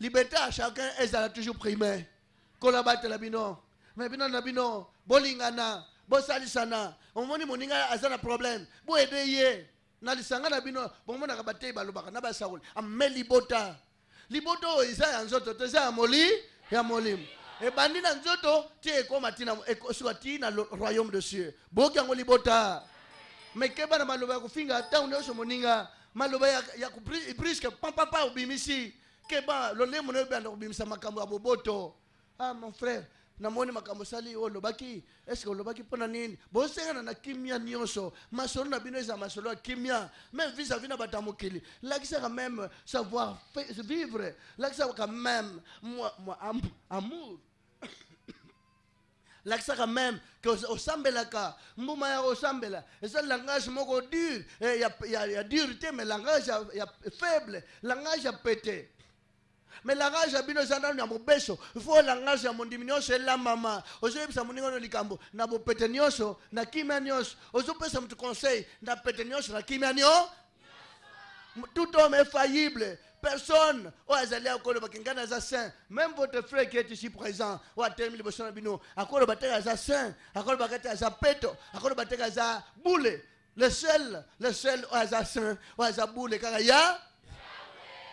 Liberté à chacun, elles allaient toujours primer. Kolabate la bino. Mais bino na bino. Bolingana. Bosalisana. On moni moninga azana problème. Bo edeye. Na lisanga na bino. Bon mona kabate balobaka na saoul. Ameli libota. Libota o eza ya nzoto. Teza ya moli. Ya molim. bandi na nzoto ti matina, soka ti na royaume de cieux Bo yango libota me keba na maloba ya Ta ntango nyonso moninga maloba ya papa pampapa obimisi keba lolemo noyebanda ben, kobimisa makambo ya boboto ah mon frère namoni makambo osali oyo oh, olobaki estce olobaki mpo na nini bosengana na kimia nyonso masolo na bino eza masolo ya kimia même vis-à-vis na bato ya mokili lakisaka même savoir vivre lakisaka même amour lakisaka même ke osambelaka mbuma ya kosambela eza langage moko dure eh, ya dure te mais langage ya faible langage ya pete me langage ya bino eza nanu ya mobeso à langage ya la nyonso elamama ozoyebisa moningo no likambo na bo petenyoso na kimia nyonso pesa motu conseil na petenyoso na kimia tout homme est faillible personne oyo oh, azali akolobaki ngai za saint même votre frère qui est ici présent oyo oh, atelemi le na bino akolo bateka za saint akolo te za peto akolo bateka za boule le seul le seul oyo oh, saint oyo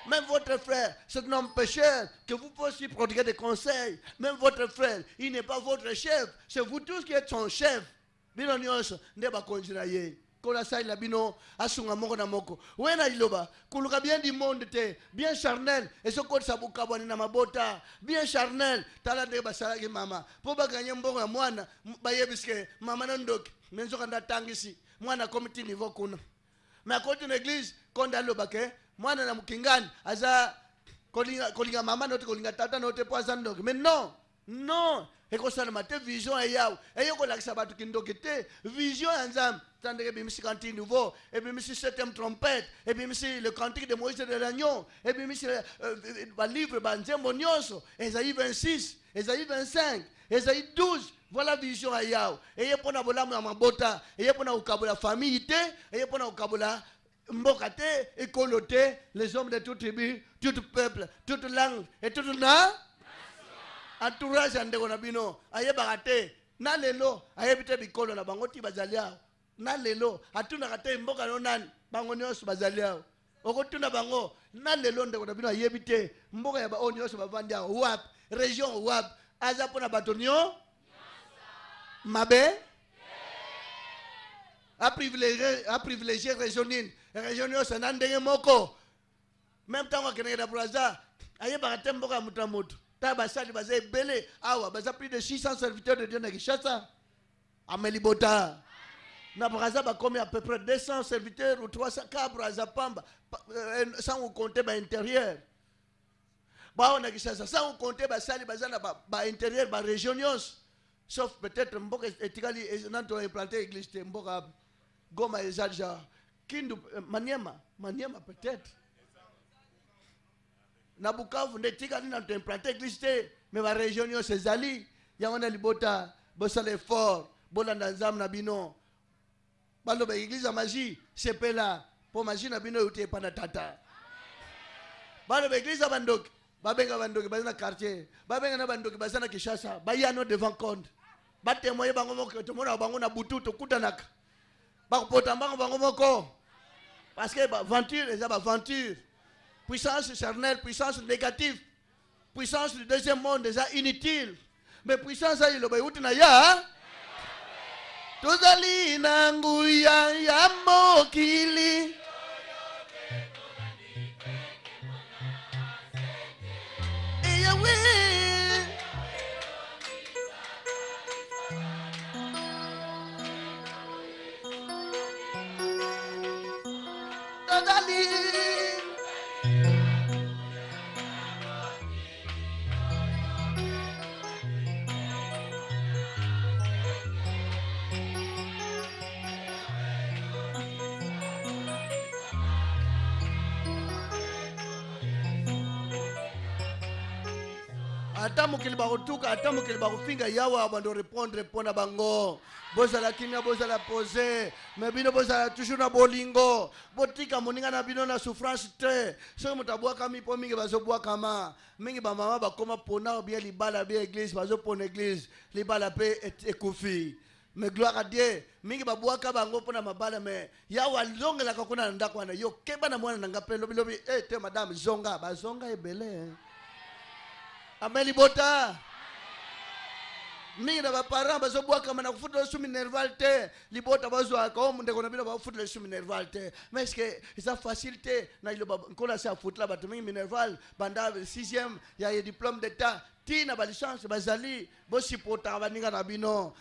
même votre frère, cet homme pécheur, que vous aussi prodiguer des conseils. Même votre frère, il n'est pas votre chef. C'est vous tous qui êtes son chef. bino nyonso nde bakonzela ye kola a bino asunga moko na moko wena iloba, kuluka bien du monde te bien charnel ezokotisa bokabwani na mabota bien charnel tala ndenge basalaki mama Poba baganye mbongo ya mwana bayebiske mama nandoki me nzoka tangisi, mwana akomiti niveau kuna quand akoti na eglise konde alobake mwana na mkingani aza kolinga kolinga mama note kolinga tata note po aza ndoki mais non non ekosalema te vision ya yawe eyokolakisa batu kindoki te vision ya nzambe tandeke ebimisi kanti nouveau ebimisi septième trompette ebimisi le cantique de moïse de l'agneau, lagnon euh, euh, livre, balivre banzembo nyonso ezali 26 ezali 25 ezali 12 voilà vision ya yawe eye mpona bolamu ya mabota eye mpona kokabola famille te eye mpona kokabola mboka te ekolo te les hommes de toute tribu tout peuple toute langue et toute na entourage ya ndeko na bino ayebaka te na lelo ayebi te bikolo na bango ti bazali awa na lelo atundaka te mboka yo nani bango nyonso bazali awa okotuna bango na lelo ndeko na bino ayebi te mboka ya baoyo nyonso bavandi awa wapi région wapi aza mpo na bato nio mabe a privilégié, a privilégié régionine. Régionine, c'est un des moko. Même temps, on a braza, aye barate boka mutamutu. Ta basali bazé belé, awa, baza plus de 600 serviteurs de Dieu na Kishasa. Amelibota. Na il ba a à peu près 200 serviteurs ou 300 ka braza pamba, euh, sans compter ba intérieur. bah on na Kishasa, sans compter basali bazana ba, ba intérieur ba région Sauf peut-être mboka etikali, on a implanté l'église mboka. Goma ezaja Kindu euh, Maniema Maniema peut-être na Bukavu nde tika nini natu implante église te me baregion nyonso ezali yango wana libota bosala effort bolanda nzambe na bino baloba église ya magie sepela mpo magie na bino euti epa na tata baloba église ya bandoki babenga bandoki baza na quartier babenga na bandoki baza na kinshasa bayano devant compte batemoye bango moko tomona bango na butu tokutanaka parce que bah, venture la bah, puissance charnelle puissance négative puissance du deuxième monde déjà inutile mais puissance là, iloba ata mokili bakotuka ata mokili bakofinga yawe abando répondre mpo na bango bozala kimia bozala pose me bino bozala toujours na bolingo botika moninga na bino na souffrance te soki moto abwakami mpo mingi bazobwakama mingi bamama bakoma pona obien libala bie église bazopona église libala mpe ekufi me gloire a dieu mingi babwaka bango mpo na mabala me yawe alongelaka kuna na ndako wana yokeba na mwana na nga mpe lobilobi e te madame zonga bazonga ebele abalibota mina baparent bazobwaka mana na lusumi nerval nervalte libota bazwaka o mundeko na bino bakufutila lusumi nerval te mais que eza facile na iloba nkolo sa afutila bato mingi minerval banda 6 e ya ye diplôme d'état tina balichanse bazali bosupportaka baninga na bino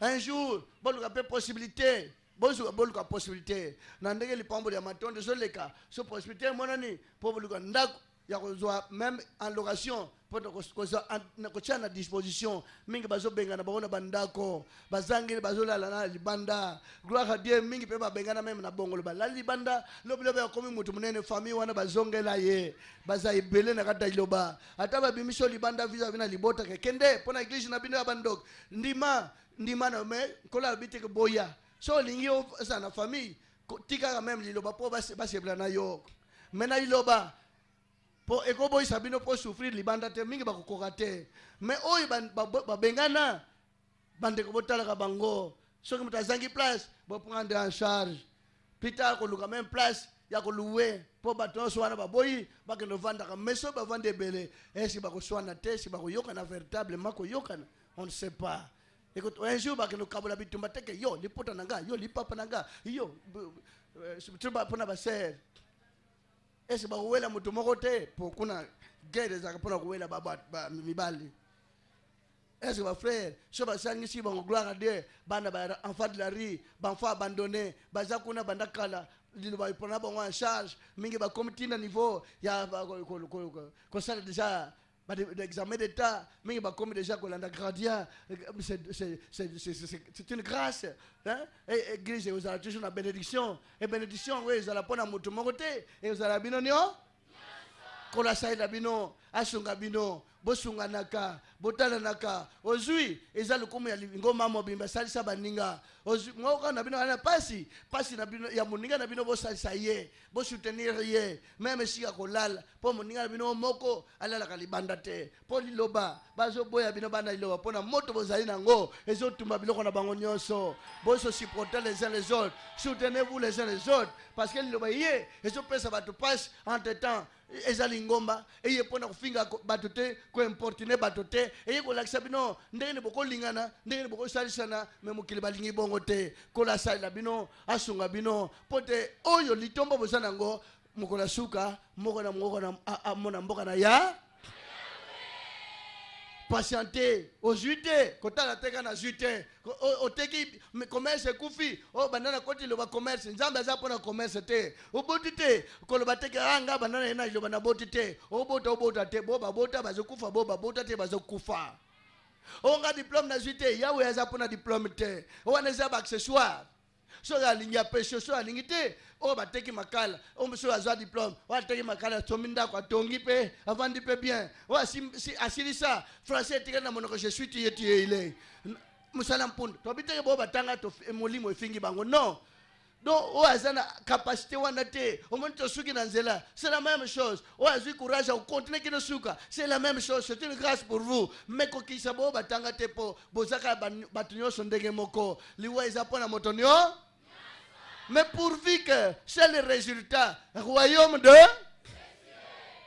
un jour boluka mpe possibilité bozuka boluka possibilité na ndenge lipamboli ya matondo ezoleka so possibilité pour mpo boluka ndako ya kozwa même en location mpona kozwa na kotia na disposition mingi bazobengana bango na bandako bazangeli bazolala na libanda gloire a dieu mingi mpe babengana meme na bongolo balali libanda lobilobi akomi motu monene famille wana bazongela ye baza ebele na kati ya liloba ata babimiso libanda visavi na libota kekende mpona eglize na bino ya bandoko ndima ndima na me nkolo alobi teke boya so olingi oza na famille tika kaka meme liloba mpo basepela na yo me na liloba po ekobwisa bino po souffrir libanda te mingi bakokoka te babengana bandeko botalaka bango soki moto azangi place boprendre en charge plus tard koluka même place ya koluwe mpo bato nyonso wana baboyi bakende ovandaka me soki ebele eh, bakoswana te bakoyokana on ne sait pas un jour bakende bitumba teke yo lipota na nga yo lipapa na nga yo mpona euh, euh, ese bakowela moto moko te po kuna guerre ezalaka mpona kowela mibali ese bafrere so basangisi bango gloire a dieu bana baenfant de la rue baenfant abandonné baza kuna banda kala liloba mpona bango en charge mingi bakomi ntina niveau ya kosala déjà l'examen d'état mais il comme déjà qu'on a grandia c'est une grâce hein et église vous avez toujours la bénédiction et bénédiction oui vous allez prendre mon côté et vous allez bien kolasayela bino asunga bino bosunganaka botalanaka ozwi eza lokumu ya ngoma mobimba esalisa baninga moko na bino ana pasi pasi ya moninga na bino bosalisa ye bosoutenir ye meme esika kolala mpo moninga na bino moko alalaka libanda te mpo liloba bazoboya bino bana liloba mpo na moto bozali nango ezotumba biloko na bango nyonso bososuporte les uns les autres soutenez vous les uns les autres parce que liloba ye ezopesa bato pasi entre temps ezali ngomba eye mpo na kofinga bato te koimportune bato te eye kolakisa bino ndengene bokolingana ndengene bokosalisana me mokili balingi bongo te kola asalela bino asunga bino mpo te oyo litombo boza nango mokolo ya suka moko na moko na mona mboka na ya patienter ozwite kotala kota la na zwi au teki commerce koufi oh banana na koti loba commerce nzambe aza na commerce te au te lo bateka anga banana na ye na liloba naboti au obota obota te boba, bota bazokufa boba bota te bazokufa on nga diplome na te yawe aza mpo na diplome te on wana eza accessoire soki alingi apeshe soki alingi te oyo bateki makala oyo mosusu zwa diplome oyo ateki makala asomi ndako atongi mpe avandi mpe bien oyo sa français tigana na monoko je suis tuye tuye ile to mpunda tobi teke boyo batanga molimo efingi bango non do o asana na capacité wana te omoni tosuki na nzela c'est la même chose o azwi courage qui kino suka c'est la même chose c'est une grâce pour vous me kokisa boyo batanga te po. bozaka batunyo nyonso ndenge moko liwa eza mpo na moto mais pourvu que c'est le résultat, royaume de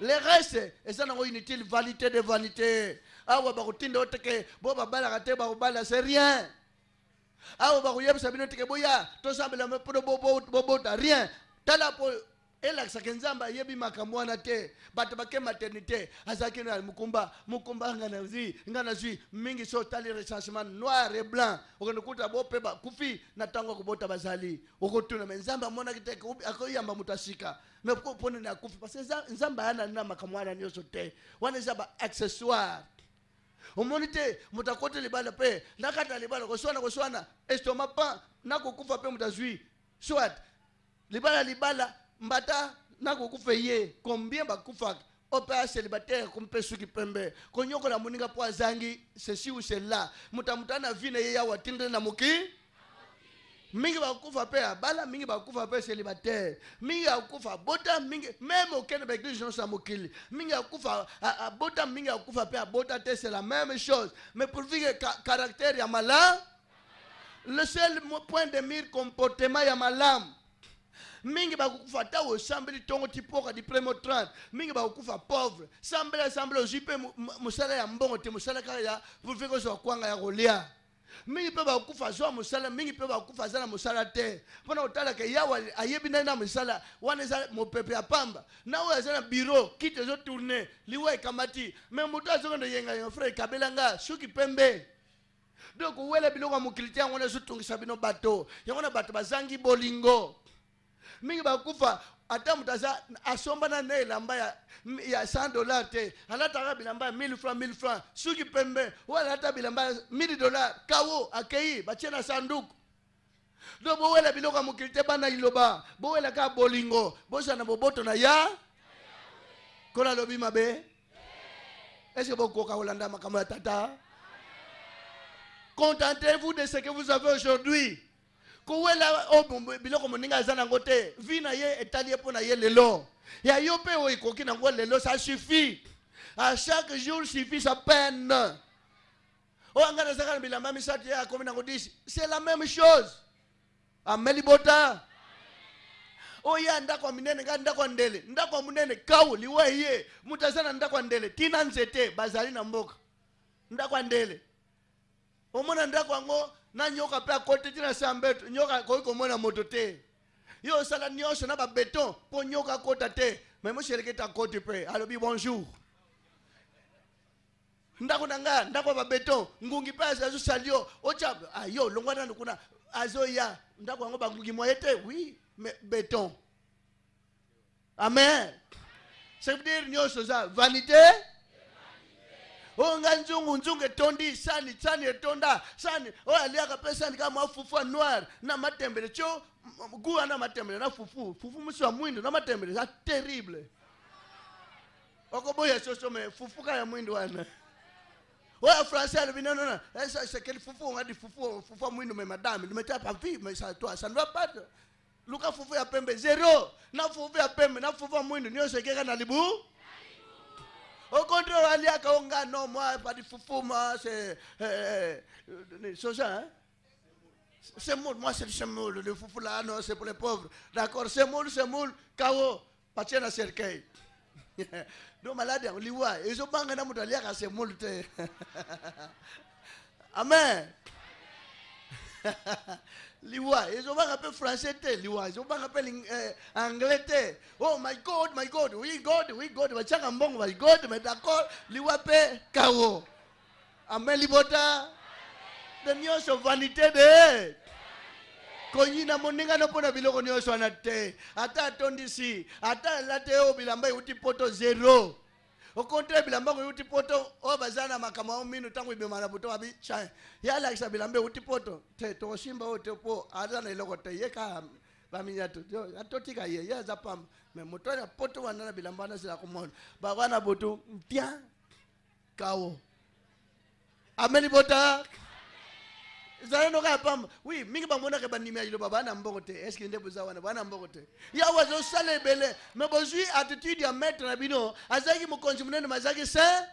les restes, et ça n'a pas inutile, vanité de vanité. Ah ouais, bah, teke, bo babala rate, babala, c'est rien. Ah ouais, bah, sabino teke, boya, tout ça, mais la bobo, bobo, rien. T'as la elakisaka nzambe ayebi makambo wana te bato bake maternité azalaki na mokumba mokumba nga nazwi nga nazwi mingi so otali recensement noir et blanc okende kuta bo mpe bakufi na ntango akobota bazali okotuna me nzambe amonaki te akoyamba moto asika me ponene akufi parce que nzambe aya nani na makambo wana nyonso te wana eza baaccessoire omoni te moto akoti libala mpe nakata libala koswana koswana estoma pan nakokufa mpe moto azwi soit libala libala mbata nakokufa ye combien bakufaka ope ya célibataire kompe suki pembe konyokola moninga mpo azangi ceci ou cela moto amoto ana vi na ye yawa tindele na moki mingi bakufa mpe ya bala mingi bakufa mpe célibataire mingi akufa abota mingi meme okende baeglise nyonso ya mokili mingi akufa abota mingi akufa mpe abota te c'est la même chose mais pourvu ke caractère ya malamu le seul point de mire comportement ya malamu mingi bakokufa ata osambeli ntongo ti poka dipleme 30 mingi bakokufa pauvre sambela sambela ozwi mpe mosala ya mbongo te mosala kaka ya purfeke ozwa kwanga ya kolia mingi mpe bakufa azwa mosala mingi mpe bakufa aza na mosala te mpona kotalaka yawe ayebi ndani na mosala wana eza mopepe ya pamba na oyo aza na biro kiti ezotourne liwa ekamati me moto azokende yengayenga frere ekabelanga suki pembe donc wele biloko ya mokili te yango wana ezotungisa bino bato yango na bato bazangi bolingo mingi bakufa ata moto aza asombana na elamba ya, ya 100 dollar te alataka bilamba ya 1000 franc 1000 franc suki pembe oyo alata bilamba ya 1000 dollar kawo akei batie na sanduku do bowela biloko ya mokili te bana liloba bowela kaka bolingo bozana boboto na ya kola alobi mabe estce bokoka kolanda makambo ya tata contentez-vous de ce que vous avez aujourd'hui kowela oyo oh, biloko moninga aza nango vi na ye etali ye na ye lelo ya yope mpe oyo ekoki lelo ça suffit à chaque jour suffit sa peine oyo oh, ngai nazaka na bilamba misato ye akomi nango 10 c'est la même chose ameli bota o oh, ya ndako ya minene ngai ndako ndele ndako ya monene kawu liwa ye moto ndako ndele tina nzete bazali na mboka ndako ya ndele omona ndako yango na nyoka mpe akotetina se ya mbeto nyoka a komona moto te yo osala nyonso na beton mpo nyoka mais te monsieur moseleketi akoti pe alobi bonjour ndako nanga ndako ba béton ngungi se azu salio ocha ayo ah, longwa nano kuna azoya ndako ngoba ngungi moyete oui mais béton amen cest veut dire vanité o oh, nzungu nzungunzungu etondi isani tsani etonda sani oyo oh, aliaka mpe sani ka mwa fufu anoire na matembele tyo gu ana matembele na fufu fufu musi wa mwindo na matembele sa terrible okoboya soso me eh, fufu ka ya mwindo wana oyo français alobi non non c'est quel fufu on a dit fufu fufu wa mwindo mais madame ne mettez pas vie mais ça toi ça ne va pas luka fufu ya pembe zero na fufu ya pembe na fufu wa mwindo nyonso ekeka na libu Oh, moi, pas no, moi, c'est euh, euh soja hein? C'est moule, moi c'est le le là non c'est pour les pauvres. D'accord, semoule, c'est kao, cercueil. na amen liwa ezobaka mpe français te liwa ezobaka euh, mpe anglais te oh my god my god oui god oui god batiaka mbongo my god mais d'accord liwa mpe kao amen libota te nyonso vanité de konyina moningano mpo na biloko nyonso wana te ata atondisi ata alata yo bilamba euti poto zero okontela bilamba ngo yuti poto oyo oh, baza na makambo ao mino ntango ibemana buto abi cha ye alakisa bilamba euti poto te tokosimba oyo te po aza na eloko te ye ka baminya to atotika ye ye aza pamba me moto oyo poto wana na bilamba wana sila komona bawana butu mpia kawo ameni bota zala noka yapamba oui mingi bamonaka bandimi ya liloba bana mboko te estce nde boza wana bana mboko te yawe azosala ebele me bozwi attitude ya maître na bino azalaki mokonzi monene me azalaki saint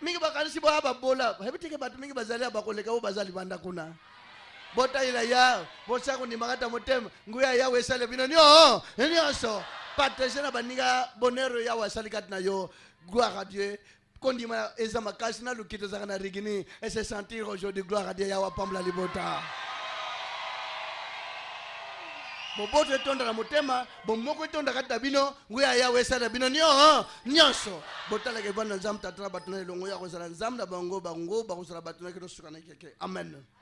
mingi bakanisi boya babola bayebi teke bato mingi bazali ya bakoleka oyo baza libanda kuna botalela ya bosa kondimaka ta motema nguya yawe esala bino nio nyonso partage na baninga bonheur yawe asali kati na yo gloire à dieu kondima eza eh, makasi na lokita ezaka na regine ese sentir aujourd'hui gloire adi yawa pambola libota boboto etondaka motema bomoko etondaka ta bino nguya yawe esala bino nio nyonso botalaka evanda nzambe tata na bato na elongo ya kozala nzambe na bango bango bakozala bato na kino sukana keke amen